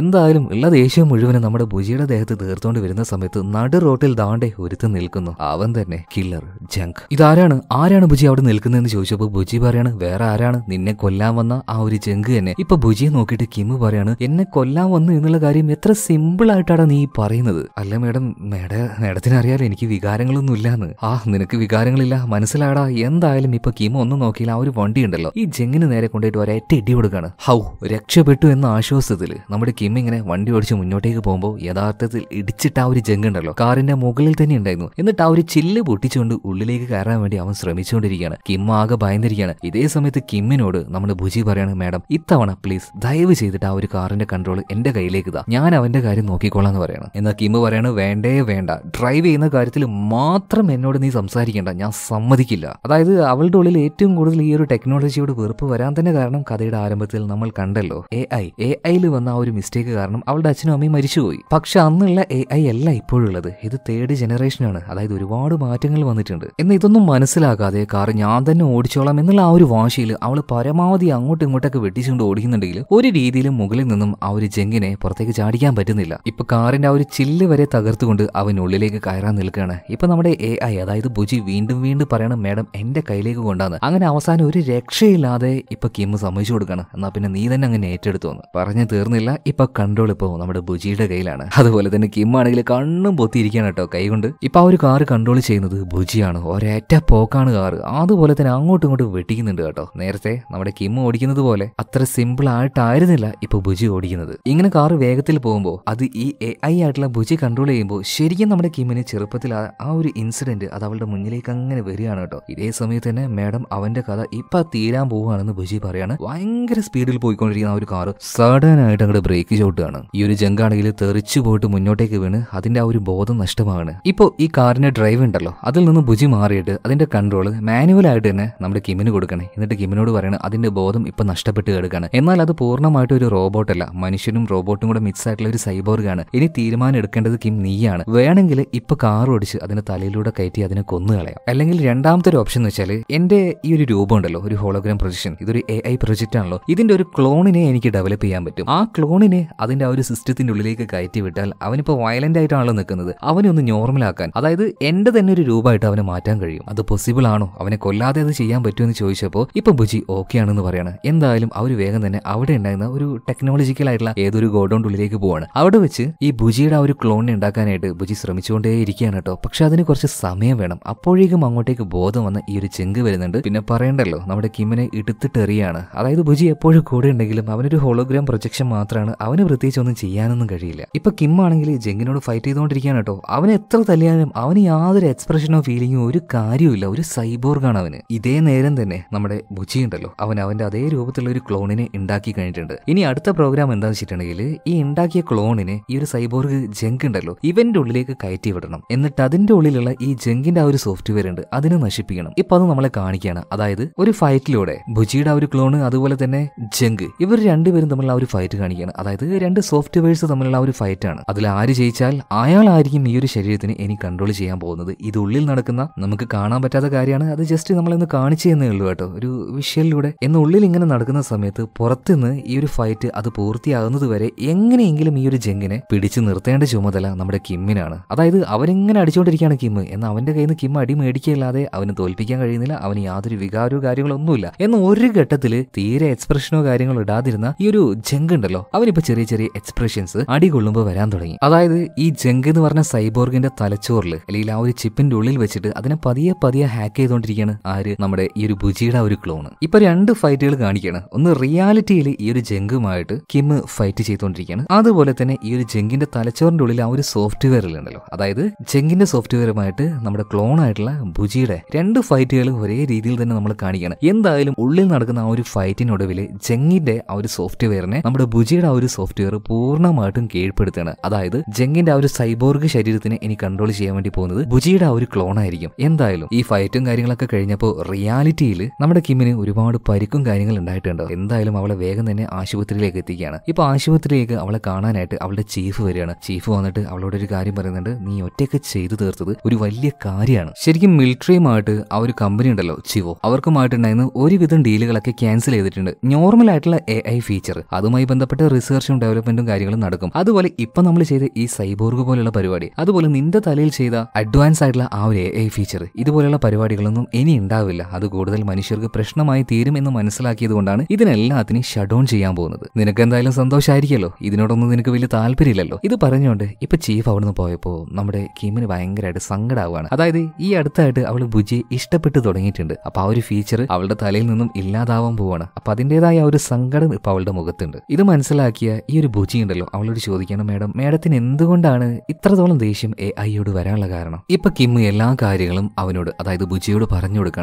എന്തായാലും ഉള്ള ദേഷ്യം മുഴുവനും നമ്മുടെ ഭുജിയുടെ ദേഹത്ത് തീർത്തോണ്ട് വരുന്ന സമയത്ത് നടു റോട്ടിൽ ദാണ്ടെ ഒരുത്ത് നിൽക്കുന്നു അവൻ തന്നെ കില്ലർ ജങ്ക് ഇതാരാണ് ആരാണ് ഭുജി അവിടെ നിൽക്കുന്നതെന്ന് ചോദിച്ചപ്പോൾ ഭുജി പറയാണ് വേറെ ആരാണ് നിന്നെ കൊല്ലാൻ വന്ന ആ ഒരു ജങ്ക് തന്നെ ഇപ്പൊ ഭുജിയെ നോക്കിയിട്ട് കിമ്മ് പറയാണ് എന്നെ കൊല്ലാൻ വന്നു എന്നുള്ള കാര്യം എത്ര സിമ്പിൾ ആയിട്ടാണ് നീ പറയുന്നത് അല്ല മേഡം മേഡം മേഡത്തിനറിയാലോ എനിക്ക് വികാരങ്ങളൊന്നുമില്ലാന്ന് ആ നിനക്ക് വികാരങ്ങളില്ല മനസ്സിലാടാ എന്തായാലും ഇപ്പൊ കീമ ഒന്നും നോക്കിയില്ല ആ ഒരു വണ്ടി ഉണ്ടല്ലോ ഈ ജെങ്ങിന് നേരെ കൊണ്ടുപോയിട്ട് ഒരേറ്റ ഇടി കൊടുക്കാണ് ഹൗ രക്ഷപ്പെട്ടു എന്ന ആശ്വാസത്തിൽ നമ്മുടെ കിം ഇങ്ങനെ വണ്ടി ഓടിച്ച് മുന്നോട്ടേക്ക് പോകുമ്പോൾ യഥാർത്ഥത്തിൽ ഇടിച്ചിട്ട് ആ ഒരു ജെങ്ക് ഉണ്ടല്ലോ കാറിന്റെ മുകളിൽ തന്നെ ഉണ്ടായിരുന്നു എന്നിട്ട് ആ ഒരു ചില്ല് പൊട്ടിച്ചുകൊണ്ട് ഉള്ളിലേക്ക് കയറാൻ വേണ്ടി അവൻ ശ്രമിച്ചുകൊണ്ടിരിക്കുകയാണ് കിം ആകെ ഭയന്നിരിക്കുകയാണ് ഇതേ സമയത്ത് കിമ്മിനോട് നമ്മുടെ ഭുജി പറയാണ് മാഡം ഇത്തവണ പ്ലീസ് ദയവ് ചെയ്തിട്ട് ആ ഒരു കാറിന്റെ കൺട്രോൾ എന്റെ കയ്യിലേക്ക് താ ഞാൻ അവന്റെ കാര്യം നോക്കിക്കോളാം എന്ന് പറയാണ് എന്നാൽ കിം പറയാണ് വേണ്ടേ വേണ്ട ഡ്രൈവ് ചെയ്യുന്ന കാര്യത്തിൽ മാത്രം എന്നോട് നീ സംസാരിക്കേണ്ട ഞാൻ സമ്മതിക്കില്ല അതായത് അവളുടെ ഉള്ളിൽ ഏറ്റവും കൂടുതൽ ഈ ഒരു ടെക്നോളജിയോട് വെറുപ്പ് വരാൻ തന്നെ കാരണം കഥയുടെ ആരംഭത്തിൽ നമ്മൾ കണ്ടല്ലോ എ ഐ എ ഐയിൽ വന്ന ആ ഒരു മിസ്റ്റേക്ക് കാരണം അവളുടെ അച്ഛനും അമ്മയും മരിച്ചുപോയി പക്ഷെ അന്നുള്ള എ ഐ അല്ല ഇപ്പോഴുള്ളത് ഇത് തേർഡ് ജനറേഷനാണ് അതായത് ഒരുപാട് മാറ്റങ്ങൾ വന്നിട്ടുണ്ട് എന്ന് ഇതൊന്നും മനസ്സിലാക്കാതെ കാർ ഞാൻ തന്നെ ഓടിച്ചോളാം എന്നുള്ള ആ ഒരു വാശിയിൽ അവൾ പരമാവധി അങ്ങോട്ടും ഇങ്ങോട്ടൊക്കെ വെട്ടിച്ചുകൊണ്ട് ഓടിക്കുന്നുണ്ടെങ്കിൽ ഒരു രീതിയിലും മുകളിൽ നിന്നും ആ ഒരു ജെങ്കിനെ പുറത്തേക്ക് ചാടിക്കാൻ പറ്റുന്നില്ല ഇപ്പൊ കാറിന്റെ ആ ഒരു ചില്ല് വരെ തകർത്തുകൊണ്ട് അവൻ ഉള്ളിലേക്ക് കയറാൻ നിൽക്കുകയാണ് ഇപ്പൊ നമ്മുടെ എ ഐ അതായത് ബുജി വീണ്ടും വീണ്ടും പറയണം മാഡം എൻ്റെ കയ്യിലേക്ക് കൊണ്ടാന്ന് അങ്ങനെ അവസാനം ഒരു രക്ഷയില്ലാതെ ഇപ്പൊ കിം സമ്മതിച്ചു കൊടുക്കണം എന്നാ പിന്നെ നീ തന്നെ അങ്ങനെ ഏറ്റെടുത്തു പറഞ്ഞു തീർന്നില്ല ഇപ്പൊ കൺട്രോൾ ഇപ്പോ നമ്മുടെ ബുജിയുടെ കയ്യിലാണ് അതുപോലെ തന്നെ കിം ആണെങ്കിൽ കണ്ണും പൊത്തിയിരിക്കുകയാണ് കേട്ടോ കൈകൊണ്ട് ഇപ്പൊ ആ ഒരു കാർ കൺട്രോൾ ചെയ്യുന്നത് ബുജിയാണ് ഒരേറ്റ പോക്കാണ് കാർ അതുപോലെ തന്നെ അങ്ങോട്ടും ഇങ്ങോട്ടും വെട്ടിക്കുന്നുണ്ട് കേട്ടോ നേരത്തെ നമ്മുടെ കിം ഓടിക്കുന്നത് പോലെ അത്ര സിമ്പിൾ ആയിട്ടായിരുന്നില്ല ഇപ്പൊ ബുജി ഓടിക്കുന്നത് ഇങ്ങനെ കാർ വേഗത്തിൽ പോകുമ്പോൾ അത് ഈ എ ഐ ആയിട്ടുള്ള ബുജി കൺട്രോൾ ചെയ്യുമ്പോൾ ശരിക്കും നമ്മുടെ നമ്മുടെ കിമ്മിന് ചെറുപ്പത്തിൽ ആ ഒരു ഇൻസിഡന്റ് അത് അവളുടെ മുന്നിലേക്ക് അങ്ങനെ വരികയാണ് കേട്ടോ ഇതേ സമയത്ത് തന്നെ മാഡം അവന്റെ കഥ ഇപ്പൊ തീരാൻ പോവുകയാണെന്ന് ബുജി പറയാണ് ഭയങ്കര സ്പീഡിൽ പോയിക്കൊണ്ടിരിക്കുന്ന ആ ഒരു കാറ് സഡൻ ആയിട്ട് അങ്ങോട്ട് ബ്രേക്ക് ചോട്ടുകയാണ് ഈ ഒരു ജങ്കാണെങ്കിൽ തെറിച്ചു പോയിട്ട് മുന്നോട്ടേക്ക് വീണ് അതിന്റെ ആ ഒരു ബോധം നഷ്ടമാണ് ഇപ്പോ ഈ കാറിന്റെ ഡ്രൈവ് ഉണ്ടല്ലോ അതിൽ നിന്ന് ബുജി മാറിയിട്ട് അതിന്റെ കൺട്രോൾ ആയിട്ട് തന്നെ നമ്മുടെ കിമ്മിന് കൊടുക്കണേ എന്നിട്ട് കിമ്മിനോട് പറയണം അതിന്റെ ബോധം ഇപ്പൊ നഷ്ടപ്പെട്ട് കിടക്കുകയാണ് എന്നാൽ അത് പൂർണ്ണമായിട്ട് ഒരു റോബോട്ടല്ല മനുഷ്യനും റോബോട്ടും കൂടെ മിക്സ് ആയിട്ടുള്ള ഒരു സൈബോർഗാണ് ഇനി തീരുമാനം എടുക്കേണ്ടത് കിം നീയാണ് വേണമെങ്കിൽ അല്ലെങ്കിൽ ഇപ്പൊ കാർ ഓടിച്ച് അതിനെ തലയിലൂടെ കയറ്റി അതിനെ കൊന്നു കളയാം അല്ലെങ്കിൽ രണ്ടാമത്തെ ഒരു ഓപ്ഷൻ എന്ന് വെച്ചാൽ എന്റെ ഈ ഒരു രൂപം ഉണ്ടല്ലോ ഒരു ഹോളോഗ്രാം പ്രൊജക്ഷൻ ഇതൊരു എ ഐ പ്രൊജക്റ്റ് ആണല്ലോ ഇതിന്റെ ഒരു ക്ലോണിനെ എനിക്ക് ഡെവലപ്പ് ചെയ്യാൻ പറ്റും ആ ക്ലോണിനെ അതിന്റെ ആ ഒരു സിസ്റ്റത്തിന്റെ ഉള്ളിലേക്ക് കയറ്റി വിട്ടാൽ അവനിപ്പോ വയലന്റ് ആയിട്ടാണല്ലോ നിൽക്കുന്നത് അവനെ ഒന്ന് നോർമലാക്കാൻ അതായത് എന്റെ തന്നെ ഒരു രൂപമായിട്ട് അവനെ മാറ്റാൻ കഴിയും അത് പോസിബിൾ ആണോ അവനെ കൊല്ലാതെ അത് ചെയ്യാൻ പറ്റുമെന്ന് ചോദിച്ചപ്പോൾ ഇപ്പൊ ബുജി ഓക്കെ ആണെന്ന് പറയാണ് എന്തായാലും അവർ വേഗം തന്നെ അവിടെ ഉണ്ടായിരുന്ന ഒരു ടെക്നോളജിക്കൽ ആയിട്ടുള്ള ഏതൊരു ഗോഡൌണ്ട് ഉള്ളിലേക്ക് പോവാണ് അവിടെ വെച്ച് ഈ ബുജിയുടെ ആ ഒരു ക്ലോണിനെ ഉണ്ടാക്കാനായിട്ട് ബുജി ശ്രമിച്ചു ശ്രമിച്ചുകൊണ്ടേയിരിക്കുകയാണ് കേട്ടോ പക്ഷെ അതിന് കുറച്ച് സമയം വേണം അപ്പോഴേക്കും അങ്ങോട്ടേക്ക് ബോധം വന്ന് ഈ ഒരു ചെങ്ക് വരുന്നുണ്ട് പിന്നെ പറയണ്ടല്ലോ നമ്മുടെ കിമ്മിനെ എടുത്തിട്ടെറിയാണ് അതായത് ഭുജി എപ്പോഴും കൂടെ ഉണ്ടെങ്കിലും അവനൊരു ഹോളോഗ്രാം പ്രൊജക്ഷൻ മാത്രമാണ് അവന് പ്രത്യേകിച്ച് ഒന്നും ചെയ്യാനൊന്നും കഴിയില്ല ഇപ്പൊ കിമ്മാണെങ്കിൽ ജെങ്കിനോട് ഫൈറ്റ് ചെയ്തുകൊണ്ടിരിക്കുകയാണ് കേട്ടോ അവന് എത്ര തല്ലിയാലും അവന് യാതൊരു എക്സ്പ്രഷനോ ഫീലിങ്ങോ ഒരു കാര്യമില്ല ഒരു സൈബോർഗാണ് അവന് ഇതേ നേരം തന്നെ നമ്മുടെ ഭുജി ഉണ്ടല്ലോ അവൻ അവന്റെ അതേ രൂപത്തിലുള്ള ഒരു ക്ലോണിനെ ഉണ്ടാക്കി കഴിഞ്ഞിട്ടുണ്ട് ഇനി അടുത്ത പ്രോഗ്രാം എന്താണെന്ന് വെച്ചിട്ടുണ്ടെങ്കിൽ ഈ ഉണ്ടാക്കിയ ക്ലോണിനെ ഈ ഒരു സൈബോർഗ് ജെങ്ക് ഉണ്ടല്ലോ ഇവന്റെ ഉള്ളിലേക്ക് കയറ്റി വിടണം എന്നിട്ട് അതിന്റെ ഉള്ളിലുള്ള ഈ ജങ്കിന്റെ ആ ഒരു സോഫ്റ്റ്വെയർ ഉണ്ട് അതിനെ നശിപ്പിക്കണം ഇപ്പൊ അത് നമ്മളെ കാണിക്കുകയാണ് അതായത് ഒരു ഫൈറ്റിലൂടെ ഭുജിയുടെ ആ ഒരു ക്ലോണ് അതുപോലെ തന്നെ ജങ്ക് ഇവർ രണ്ടുപേരും തമ്മിലുള്ള ഒരു ഫൈറ്റ് കാണിക്കുകയാണ് അതായത് രണ്ട് സോഫ്റ്റ്വെയർസ് തമ്മിലുള്ള ഒരു ഫൈറ്റ് ആണ് അതിൽ ആര് ജയിച്ചാൽ അയാളായിരിക്കും ഈ ഒരു ശരീരത്തിന് ഇനി കൺട്രോൾ ചെയ്യാൻ പോകുന്നത് ഇത് ഉള്ളിൽ നടക്കുന്ന നമുക്ക് കാണാൻ പറ്റാത്ത കാര്യമാണ് അത് ജസ്റ്റ് നമ്മളൊന്ന് കാണിച്ചു തന്നേ ഉള്ളൂ കേട്ടോ ഒരു വിഷ്വലിലൂടെ എന്ന ഉള്ളിൽ ഇങ്ങനെ നടക്കുന്ന സമയത്ത് പുറത്തുനിന്ന് ഈ ഒരു ഫൈറ്റ് അത് പൂർത്തിയാകുന്നത് വരെ എങ്ങനെയെങ്കിലും ഈ ഒരു ജെങ്കിനെ പിടിച്ചു നിർത്തേണ്ട ചുമതല നമ്മുടെ കിമ്മിനാണ് അതായത് അവനിങ്ങനെ അടിച്ചുകൊണ്ടിരിക്കുകയാണ് കിം എന്നാൽ അവൻ്റെ കയ്യിൽ നിന്ന് കിം അടി മേടിക്കുകയല്ലാതെ അവന് തോൽപ്പിക്കാൻ കഴിയുന്നില്ല അവന് യാതൊരു വികാരവും കാര്യങ്ങളോ ഒന്നുമില്ല എന്ന ഒരു ഘട്ടത്തിൽ തീരെ എക്സ്പ്രഷനോ കാര്യങ്ങളോ ഇടാതിരുന്ന ഈ ഒരു ജങ്ക് ഉണ്ടല്ലോ അവനിപ്പോൾ ചെറിയ ചെറിയ എക്സ്പ്രഷൻസ് അടി കൊള്ളുമ്പോൾ വരാൻ തുടങ്ങി അതായത് ഈ ജങ്ക് എന്ന് പറഞ്ഞ സൈബോർഗിന്റെ തലച്ചോറിൽ അല്ലെങ്കിൽ ആ ഒരു ചിപ്പിന്റെ ഉള്ളിൽ വെച്ചിട്ട് അതിനെ പതിയെ പതിയെ ഹാക്ക് ചെയ്തുകൊണ്ടിരിക്കുകയാണ് ആര് നമ്മുടെ ഈ ഒരു ബുജിയുടെ ഒരു ക്ലോൺ ഇപ്പൊ രണ്ട് ഫൈറ്റുകൾ കാണിക്കുകയാണ് ഒന്ന് റിയാലിറ്റിയിൽ ഈ ഒരു ജങ്കുമായിട്ട് കിം ഫൈറ്റ് ചെയ്തുകൊണ്ടിരിക്കുകയാണ് അതുപോലെ തന്നെ ഈ ഒരു ജങ്കിന്റെ തലച്ചോറിന്റെ ഉള്ളിൽ ആ ഒരു ഉണ്ടല്ലോ അതായത് ജെങ്ങിന്റെ സോഫ്റ്റ്വെയറുമായിട്ട് നമ്മുടെ ക്ലോൺ ആയിട്ടുള്ള ഭുജിയുടെ രണ്ട് ഫൈറ്റുകളും ഒരേ രീതിയിൽ തന്നെ നമ്മൾ കാണിക്കണം എന്തായാലും ഉള്ളിൽ നടക്കുന്ന ആ ഒരു ഫൈറ്റിനൊടുവിൽ ജെങ്ങിന്റെ ആ ഒരു സോഫ്റ്റ്വെയറിനെ നമ്മുടെ ഭുജിയുടെ ആ ഒരു സോഫ്റ്റ്വെയർ പൂർണ്ണമായിട്ടും കീഴ്പ്പെടുത്തുകയാണ് അതായത് ജെങ്ങിന്റെ ആ ഒരു സൈബോർഗ് ശരീരത്തിനെ ഇനി കൺട്രോൾ ചെയ്യാൻ വേണ്ടി പോകുന്നത് ഭുജിയുടെ ആ ഒരു ക്ലോൺ ആയിരിക്കും എന്തായാലും ഈ ഫൈറ്റും കാര്യങ്ങളൊക്കെ കഴിഞ്ഞപ്പോൾ റിയാലിറ്റിയിൽ നമ്മുടെ കിമ്മിന് ഒരുപാട് പരിക്കും കാര്യങ്ങൾ ഉണ്ടായിട്ടുണ്ട് എന്തായാലും അവളെ വേഗം തന്നെ ആശുപത്രിയിലേക്ക് എത്തിക്കുകയാണ് ഇപ്പൊ ആശുപത്രിയിലേക്ക് അവളെ കാണാനായിട്ട് അവളുടെ ചീഫ് വരികയാണ് ചീഫ് വന്നിട്ട് അവളോട് ഒരു കാര്യം പറയുന്നുണ്ട് നീ ഒറ്റയ്ക്ക് ചെയ്തു തീർത്തത് ഒരു വലിയ കാര്യമാണ് ശരിക്കും മിലിറ്ററിയുമായിട്ട് ആ ഒരു കമ്പനി ഉണ്ടല്ലോ ചിവോ അവർക്കുമായിട്ടുണ്ടായിരുന്ന ഒരുവിധം ഡീലുകളൊക്കെ ക്യാൻസൽ ചെയ്തിട്ടുണ്ട് നോർമൽ ആയിട്ടുള്ള എ ഐ ഫീച്ചർ അതുമായി ബന്ധപ്പെട്ട റിസർച്ചും ഡെവലപ്മെന്റും കാര്യങ്ങളും നടക്കും അതുപോലെ ഇപ്പൊ നമ്മൾ ചെയ്ത ഈ സൈബോർഗ് പോലുള്ള പരിപാടി അതുപോലെ നിന്റെ തലയിൽ ചെയ്ത അഡ്വാൻസ് ആയിട്ടുള്ള ആ ഒരു എ ഐ ഫീച്ചർ ഇതുപോലെയുള്ള പരിപാടികളൊന്നും ഇനി ഉണ്ടാവില്ല അത് കൂടുതൽ മനുഷ്യർക്ക് പ്രശ്നമായി തീരും എന്ന് മനസ്സിലാക്കിയത് കൊണ്ടാണ് ഇതിനെല്ലാത്തിനും ഷട്ട് ഡൗൺ ചെയ്യാൻ പോകുന്നത് നിനക്ക് എന്തായാലും സന്തോഷമായിരിക്കല്ലോ ഇതിനോടൊന്നും നിനക്ക് വലിയ താല്പര്യമില്ലല്ലോ ഇത് പറഞ്ഞുകൊണ്ട് ഇപ്പൊ ചീഫ് അവിടുന്ന് പോയപ്പോ നമ്മുടെ കിമിന് ഭയങ്കരമായിട്ട് സങ്കടമാവുകയാണ് അതായത് ഈ അടുത്തായിട്ട് അവൾ ബുജിയെ ഇഷ്ടപ്പെട്ടു തുടങ്ങിയിട്ടുണ്ട് അപ്പൊ ആ ഒരു ഫീച്ചർ അവളുടെ തലയിൽ നിന്നും ഇല്ലാതാവാൻ പോവാണ് അപ്പൊ അതിന്റേതായ ഒരു സങ്കടം ഇപ്പൊ അവളുടെ മുഖത്തുണ്ട് ഇത് മനസ്സിലാക്കിയ ഈ ഒരു ബുജി ഉണ്ടല്ലോ അവളോട് ചോദിക്കണം മേഡം മേഡത്തിന് എന്തുകൊണ്ടാണ് ഇത്രത്തോളം ദേഷ്യം എ ഐയോട് വരാനുള്ള കാരണം ഇപ്പൊ കിമ്മ് എല്ലാ കാര്യങ്ങളും അവനോട് അതായത് ബുജിയോട് പറഞ്ഞു കൊടുക്കണം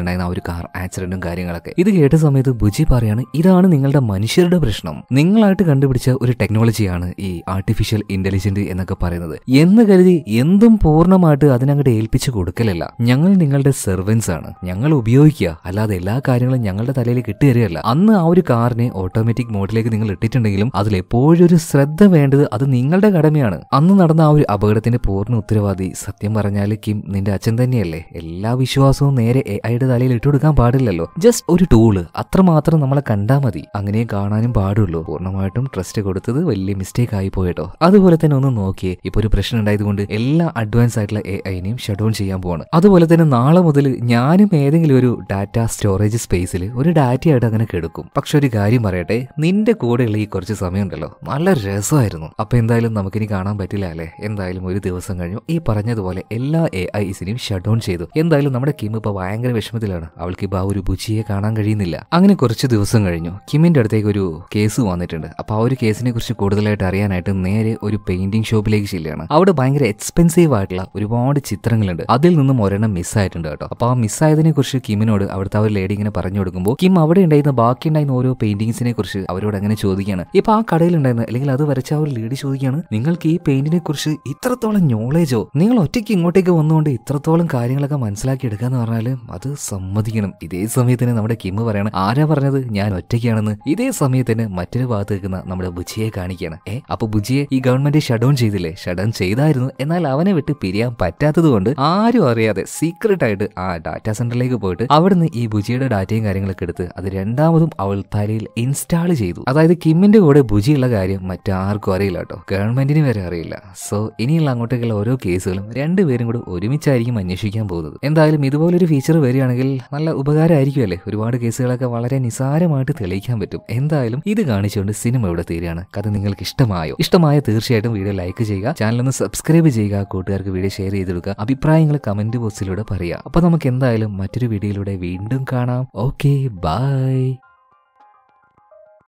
ഉണ്ടായിരുന്ന ആ ഒരു കാർ ആക്സിഡന്റും കാര്യങ്ങളൊക്കെ ഇത് കേട്ട സമയത്ത് ബുജി പറയാണ് ഇതാണ് നിങ്ങളുടെ മനുഷ്യരുടെ പ്രശ്നം നിങ്ങളായിട്ട് കണ്ടുപിടിച്ച ഒരു ടെക്നോളജിയാണ് ഈ ആർട്ടിഫിഷ്യൽ ഇന്റലിജന്റ് എന്നൊക്കെ പറയുന്നത് എന്ന് കരുതി എന്തും പൂർണ്ണമായിട്ട് അതിനങ്ങോട്ട് ഏൽപ്പിച്ചു കൊടുക്കലല്ല ഞങ്ങൾ നിങ്ങളുടെ സെർവൻസ് ആണ് ഞങ്ങൾ ഉപയോഗിക്കുക അല്ലാതെ എല്ലാ കാര്യങ്ങളും ഞങ്ങളുടെ തലയിൽ കിട്ടുകയല്ല അന്ന് ആ ഒരു കാറിനെ ഓട്ടോമാറ്റിക് മോഡിലേക്ക് നിങ്ങൾ ഇട്ടിട്ടുണ്ടെങ്കിലും അതിൽ എപ്പോഴും ഒരു ശ്രദ്ധ വേണ്ടത് അത് നിങ്ങളുടെ കടമയാണ് അന്ന് നടന്ന ആ ഒരു അപകടത്തിന്റെ പൂർണ്ണ ഉത്തരവാദി സത്യം പറഞ്ഞാൽ കിം നിന്റെ അച്ഛൻ തന്നെയല്ലേ എല്ലാ വിശ്വാസവും നേരെ എ ഐയുടെ തലയിൽ ഇട്ടുകൊടുക്കാൻ പാടില്ലല്ലോ ജസ്റ്റ് ഒരു ടൂള് അത്രമാത്രം നമ്മളെ കണ്ടാൽ മതി അങ്ങനെ കാണാനും പാടുള്ളൂ പൂർണ്ണമായിട്ടും ട്രസ്റ്റ് കൊടുത്തത് വലിയ മിസ്റ്റേക്ക് ആയി പോയിട്ടോ അതുപോലെ തന്നെ ഒന്ന് നോക്കിയേ ഇപ്പൊ ഒരു പ്രശ്നം ഉണ്ടായതുകൊണ്ട് എല്ലാ അഡ്വാൻസ് ആയിട്ടുള്ള എ ഐനെയും ഷട്ട് ഡൗൺ ചെയ്യാൻ പോവാണ് അതുപോലെ തന്നെ നാളെ മുതൽ ഞാനും ഏതെങ്കിലും ഒരു ഡാറ്റ സ്റ്റോറേജ് സ്പേസിൽ ഒരു ഡാറ്റയായിട്ട് അങ്ങനെ കെടുക്കും പക്ഷെ ഒരു കാര്യം പറയട്ടെ നിന്റെ കൂടെയുള്ള ഈ കുറച്ച് സമയം ഉണ്ടല്ലോ നല്ല രസമായിരുന്നു അപ്പൊ എന്തായാലും നമുക്കിനി കാണാൻ പറ്റില്ല അല്ലേ എന്തായാലും ഒരു ദിവസം കഴിഞ്ഞു ഈ പറഞ്ഞതുപോലെ എല്ലാ എ ഐസിനെയും ഷട്ട് ഡൗൺ ചെയ്തു എന്തായാലും നമ്മുടെ കിം ഇപ്പൊ ഭയങ്കര വിഷമത്തിലാണ് അവൾക്ക് ഇപ്പൊ ആ ഒരു ബുജിയെ കാണാൻ കഴിയുന്നില്ല അങ്ങനെ കുറച്ച് ദിവസം കഴിഞ്ഞു കിമ്മിന്റെ അടുത്തേക്ക് ഒരു കേസ് വന്നിട്ടുണ്ട് അപ്പൊ ആ ഒരു കേസിനെ കുറിച്ച് കൂടുതലായിട്ട് അറിയാനായിട്ട് നേരെ ഒരു പെയിന്റിംഗ് ഷോപ്പിലേക്ക് ചെല്ലുകയാണ് അവിടെ ഒരുപാട് ഭയങ്കര എക്സ്പെൻസീവ് ആയിട്ടുള്ള ഒരുപാട് ചിത്രങ്ങളുണ്ട് അതിൽ നിന്നും ഒരെണ്ണം മിസ്സായിട്ടുണ്ട് കേട്ടോ അപ്പോൾ ആ മിസ്സായതിനെ കുറിച്ച് കിമിനോട് അവിടുത്തെ ഒരു ലേഡി ഇങ്ങനെ പറഞ്ഞു കൊടുക്കുമ്പോൾ കിം അവിടെ ഉണ്ടായിരുന്ന ബാക്കി ഉണ്ടായിരുന്ന ഓരോ പെയിന്റിങ്സിനെ കുറിച്ച് അവരോട് അങ്ങനെ ചോദിക്കുകയാണ് ഇപ്പൊ ആ കടയിൽ ഉണ്ടായിരുന്ന അല്ലെങ്കിൽ അത് വരച്ച ആ ഒരു ലേഡി ചോദിക്കുകയാണ് നിങ്ങൾക്ക് ഈ പെയിന്റിനെ കുറിച്ച് ഇത്രത്തോളം നോളേജോ നിങ്ങൾ ഒറ്റയ്ക്ക് ഇങ്ങോട്ടേക്ക് വന്നുകൊണ്ട് ഇത്രത്തോളം കാര്യങ്ങളൊക്കെ മനസ്സിലാക്കി എന്ന് പറഞ്ഞാൽ അത് സമ്മതിക്കണം ഇതേ സമയത്തിന് നമ്മുടെ കിമ്മ് പറയണം ആരാ പറഞ്ഞത് ഞാൻ ഒറ്റയ്ക്കാണെന്ന് ഇതേ സമയത്തിന് മറ്റൊരു ഭാഗത്ത് നിൽക്കുന്ന നമ്മുടെ ബുജിയെ കാണിക്കുകയാണ് ഏഹ് അപ്പൊ ബുജിയെ ഈ ഗവൺമെന്റ് ഷട്ട് ഡൗൺ ചെയ്തില്ലേ ഷട്ട് ഡൗൺ ചെയ്ത ചെയ്തായിരുന്നു എന്നാൽ അവനെ വിട്ട് പിരിയാൻ പറ്റാത്തതുകൊണ്ട് ആരും അറിയാതെ സീക്രട്ട് ആയിട്ട് ആ ഡാറ്റാ സെന്ററിലേക്ക് പോയിട്ട് അവിടുന്ന് ഈ ബുജിയുടെ ഡാറ്റയും കാര്യങ്ങളൊക്കെ എടുത്ത് അത് രണ്ടാമതും അവൾ തലയിൽ ഇൻസ്റ്റാൾ ചെയ്തു അതായത് കിമ്മിന്റെ കൂടെ ബുജിയുള്ള കാര്യം മറ്റാർക്കും അറിയില്ല കേട്ടോ ഗവൺമെന്റിന് വരെ അറിയില്ല സോ ഇനിയുള്ള അങ്ങോട്ടേക്കുള്ള ഓരോ കേസുകളും രണ്ടുപേരും കൂടെ ഒരുമിച്ചായിരിക്കും അന്വേഷിക്കാൻ പോകുന്നത് എന്തായാലും ഇതുപോലൊരു ഫീച്ചർ വരികയാണെങ്കിൽ നല്ല ഉപകാരമായിരിക്കും അല്ലേ ഒരുപാട് കേസുകളൊക്കെ വളരെ നിസാരമായിട്ട് തെളിയിക്കാൻ പറ്റും എന്തായാലും ഇത് കാണിച്ചുകൊണ്ട് സിനിമ ഇവിടെ തീരുകയാണ് കഥ നിങ്ങൾക്ക് ഇഷ്ടമായോ ഇഷ്ടമായ തീർച്ചയായിട്ടും വീഡിയോ ലൈക്ക് ചെയ്യുക ചാനൽ ഒന്ന് സബ്സ്ക്രൈബ് ചെയ്യുക കൂട്ടുകാർക്ക് വീഡിയോ ഷെയർ ചെയ്ത് കൊടുക്കുക അഭിപ്രായങ്ങൾ കമന്റ് ബോക്സിലൂടെ പറയുക അപ്പോൾ നമുക്ക് എന്തായാലും മറ്റൊരു വീഡിയോയിലൂടെ വീണ്ടും കാണാം ഓക്കെ ബൈ